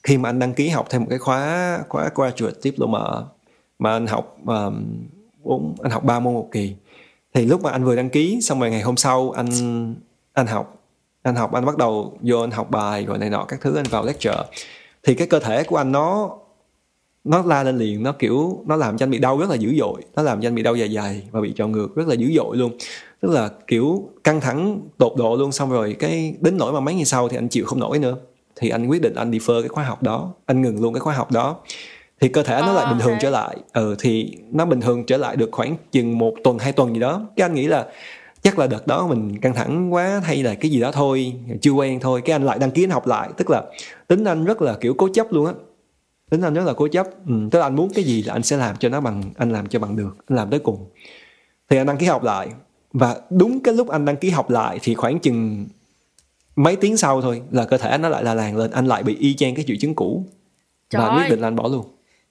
khi mà anh đăng ký học thêm một cái khóa khóa graduate diploma mà anh học um, anh học ba môn một kỳ thì lúc mà anh vừa đăng ký xong rồi ngày hôm sau anh anh học anh học anh bắt đầu vô anh học bài rồi này nọ các thứ anh vào lecture thì cái cơ thể của anh nó nó la lên liền nó kiểu nó làm cho anh bị đau rất là dữ dội nó làm cho anh bị đau dài dài và bị trào ngược rất là dữ dội luôn tức là kiểu căng thẳng tột độ luôn xong rồi cái đến nỗi mà mấy ngày sau thì anh chịu không nổi nữa thì anh quyết định anh đi phơ cái khóa học đó anh ngừng luôn cái khóa học đó thì cơ thể nó lại à, bình thường okay. trở lại ừ thì nó bình thường trở lại được khoảng chừng một tuần hai tuần gì đó cái anh nghĩ là chắc là đợt đó mình căng thẳng quá hay là cái gì đó thôi chưa quen thôi cái anh lại đăng ký anh học lại tức là tính anh rất là kiểu cố chấp luôn á tính anh rất là cố chấp ừ, tức là anh muốn cái gì là anh sẽ làm cho nó bằng anh làm cho bằng được anh làm tới cùng thì anh đăng ký học lại và đúng cái lúc anh đăng ký học lại thì khoảng chừng mấy tiếng sau thôi là cơ thể nó lại là làng lên anh lại bị y chang cái triệu chứng cũ Trời và quyết định là anh bỏ luôn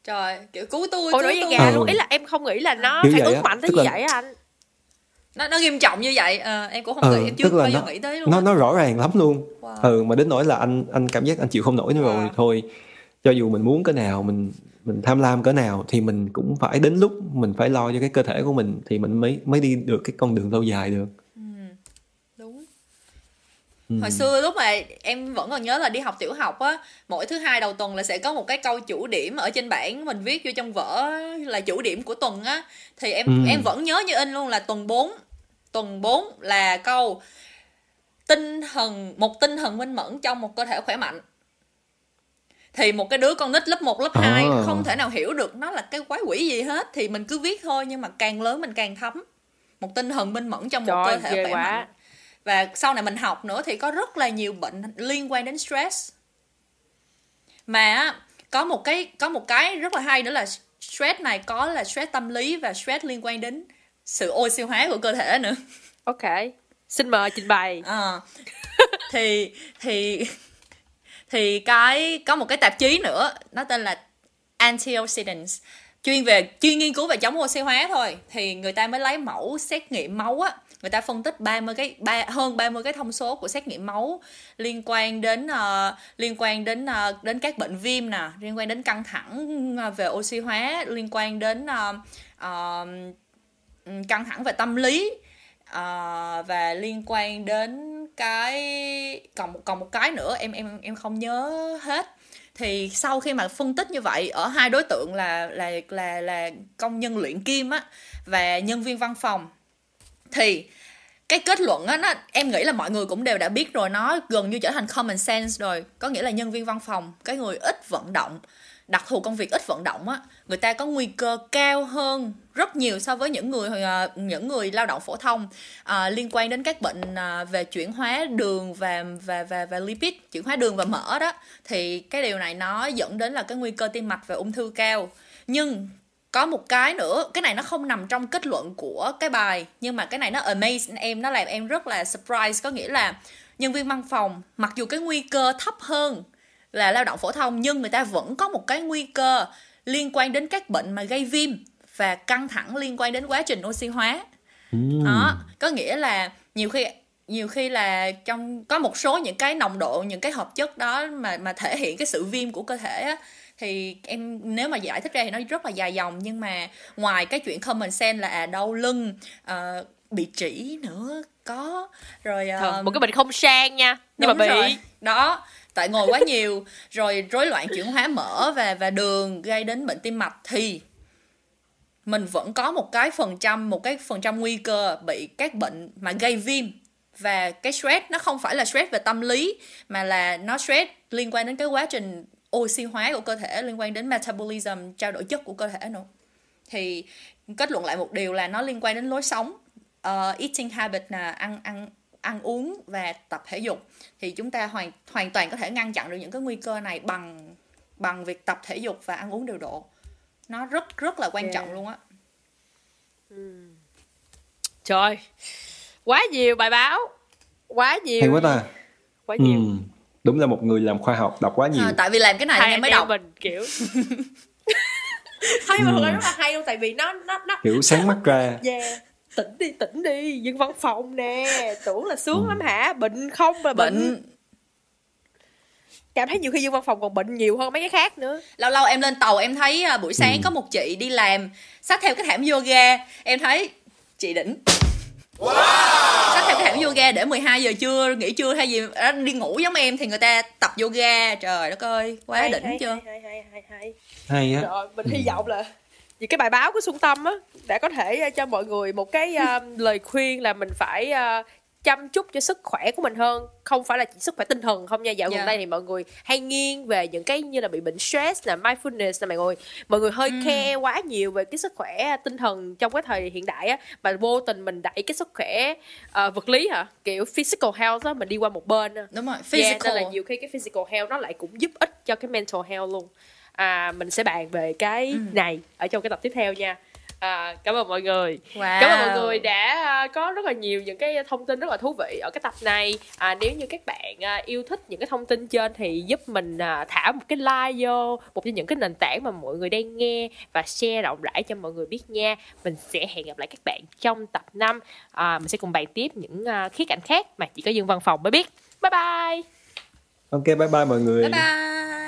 trời kiểu cứu tôi Ôi, cứu tôi gà ừ. luôn ý là em không nghĩ là nó kiểu phản ứng mạnh tới như vậy anh nó nó nghiêm trọng như vậy à, em cũng không ừ, nghĩ em chưa bao giờ nghĩ tới luôn nó nó rõ ràng lắm luôn wow. ừ mà đến nỗi là anh anh cảm giác anh chịu không nổi nữa wow. rồi thôi cho dù mình muốn cái nào mình mình tham lam cỡ nào thì mình cũng phải đến lúc mình phải lo cho cái cơ thể của mình thì mình mới mới đi được cái con đường lâu dài được hồi ừ. xưa lúc mà em vẫn còn nhớ là đi học tiểu học á mỗi thứ hai đầu tuần là sẽ có một cái câu chủ điểm ở trên bảng mình viết vô trong vở là chủ điểm của tuần á thì em ừ. em vẫn nhớ như in luôn là tuần 4 tuần 4 là câu tinh thần một tinh thần minh mẫn trong một cơ thể khỏe mạnh thì một cái đứa con nít lớp 1, lớp 2 à. không thể nào hiểu được nó là cái quái quỷ gì hết thì mình cứ viết thôi nhưng mà càng lớn mình càng thấm một tinh thần minh mẫn trong một cơ thể khỏe quá. mạnh và sau này mình học nữa thì có rất là nhiều bệnh liên quan đến stress mà có một cái có một cái rất là hay nữa là stress này có là stress tâm lý và stress liên quan đến sự oxy hóa của cơ thể nữa ok xin mời trình bày à, thì thì thì cái có một cái tạp chí nữa nó tên là antioxidants chuyên về chuyên nghiên cứu về chống oxy hóa thôi thì người ta mới lấy mẫu xét nghiệm máu á người ta phân tích 30 cái ba, hơn 30 cái thông số của xét nghiệm máu liên quan đến uh, liên quan đến uh, đến các bệnh viêm nè liên quan đến căng thẳng ờ, về oxy hóa liên quan đến uh, uh, căng thẳng về tâm lý uh, và liên quan đến cái còn còn một cái nữa em em em không nhớ hết thì sau khi mà phân tích như vậy ở hai đối tượng là là là là công nhân luyện kim á và nhân viên văn phòng thì cái kết luận á nó em nghĩ là mọi người cũng đều đã biết rồi nó gần như trở thành common sense rồi có nghĩa là nhân viên văn phòng cái người ít vận động đặc thù công việc ít vận động á người ta có nguy cơ cao hơn rất nhiều so với những người ờ, những người lao động phổ thông à, liên quan đến các bệnh ờ, về chuyển hóa đường và và và và lipid chuyển hóa đường và mỡ đó thì cái điều này nó dẫn đến là cái nguy cơ tim mạch và ung thư cao nhưng có một cái nữa cái này nó không nằm trong kết luận của cái bài nhưng mà cái này nó amaze em nó làm em rất là surprise có nghĩa là nhân viên văn phòng mặc dù cái nguy cơ thấp hơn là lao động phổ thông nhưng người ta vẫn có một cái nguy cơ liên quan đến các bệnh mà gây viêm và căng thẳng liên quan đến quá trình oxy hóa ừ. đó có nghĩa là nhiều khi nhiều khi là trong có một số những cái nồng độ những cái hợp chất đó mà mà thể hiện cái sự viêm của cơ thể á, thì em nếu mà giải thích ra thì nó rất là dài dòng nhưng mà ngoài cái chuyện common sense là à, đau lưng à, bị chỉ nữa có rồi à, một cái bệnh không sang nha nhưng mà bị rồi. đó tại ngồi quá nhiều rồi rối loạn chuyển hóa mỡ và và đường gây đến bệnh tim mạch thì mình vẫn có một cái phần trăm một cái phần trăm nguy cơ bị các bệnh mà gây viêm và cái stress nó không phải là stress về tâm lý mà là nó stress liên quan đến cái quá trình oxy hóa của cơ thể liên quan đến metabolism trao đổi chất của cơ thể nữa thì kết luận lại một điều là nó liên quan đến lối sống uh, eating habit là ăn ăn ăn uống và tập thể dục thì chúng ta hoàn hoàn toàn có thể ngăn chặn được những cái nguy cơ này bằng bằng việc tập thể dục và ăn uống điều độ nó rất rất là quan yeah. trọng luôn á ừ. trời quá nhiều bài báo quá nhiều hay quá ta quá nhiều ừ. đúng là một người làm khoa học đọc quá nhiều à, tại vì làm cái này hay em mới đọc mình kiểu (laughs) ừ. hay mà ừ. rất là hay luôn tại vì nó nó nó kiểu sáng mắt ra yeah tỉnh đi tỉnh đi dân văn phòng nè tưởng là sướng ừ. lắm hả bệnh không là bệnh, bệnh cảm thấy nhiều khi dân văn phòng còn bệnh nhiều hơn mấy cái khác nữa lâu lâu em lên tàu em thấy à, buổi sáng ừ. có một chị đi làm xách theo cái thảm yoga em thấy chị đỉnh wow. xách theo cái thảm yoga để 12 giờ trưa nghỉ trưa hay gì à, đi ngủ giống em thì người ta tập yoga trời đất ơi quá hay, đỉnh hay, chưa hay hay hay hay hay, hay á mình hy vọng là vì cái bài báo của Xuân Tâm á đã có thể ờ, cho mọi người một cái uh, lời khuyên là mình phải uh, chăm chút cho sức khỏe của mình hơn không phải là chỉ sức khỏe tinh thần không nha dạo gần yeah. Dạ. đây thì mọi người hay nghiêng về những cái như là bị bệnh stress là mindfulness là mọi người mọi người hơi mm. Ừ. khe quá nhiều về cái sức khỏe tinh thần trong cái thời hiện đại á mà vô tình mình đẩy cái sức khỏe uh, vật lý hả kiểu physical health á mình đi qua một bên đúng rồi physical yeah, nên là nhiều khi cái physical health nó lại cũng giúp ích cho cái mental health luôn à, mình sẽ bàn về cái ừ. này ở trong cái tập tiếp theo nha à, cảm ơn mọi người wow. cảm ơn mọi người đã à, có rất là nhiều những cái thông tin rất là thú vị ở cái tập này à, nếu như các bạn à, yêu thích những cái thông tin trên thì giúp mình à, thả một cái like vô một trong những cái nền tảng mà mọi người đang nghe và share rộng rãi cho mọi người biết nha mình sẽ hẹn gặp lại các bạn trong tập 5 à, mình sẽ cùng bàn tiếp những à, khía cạnh khác mà chỉ có dương văn phòng mới biết bye bye ok bye bye mọi người bye bye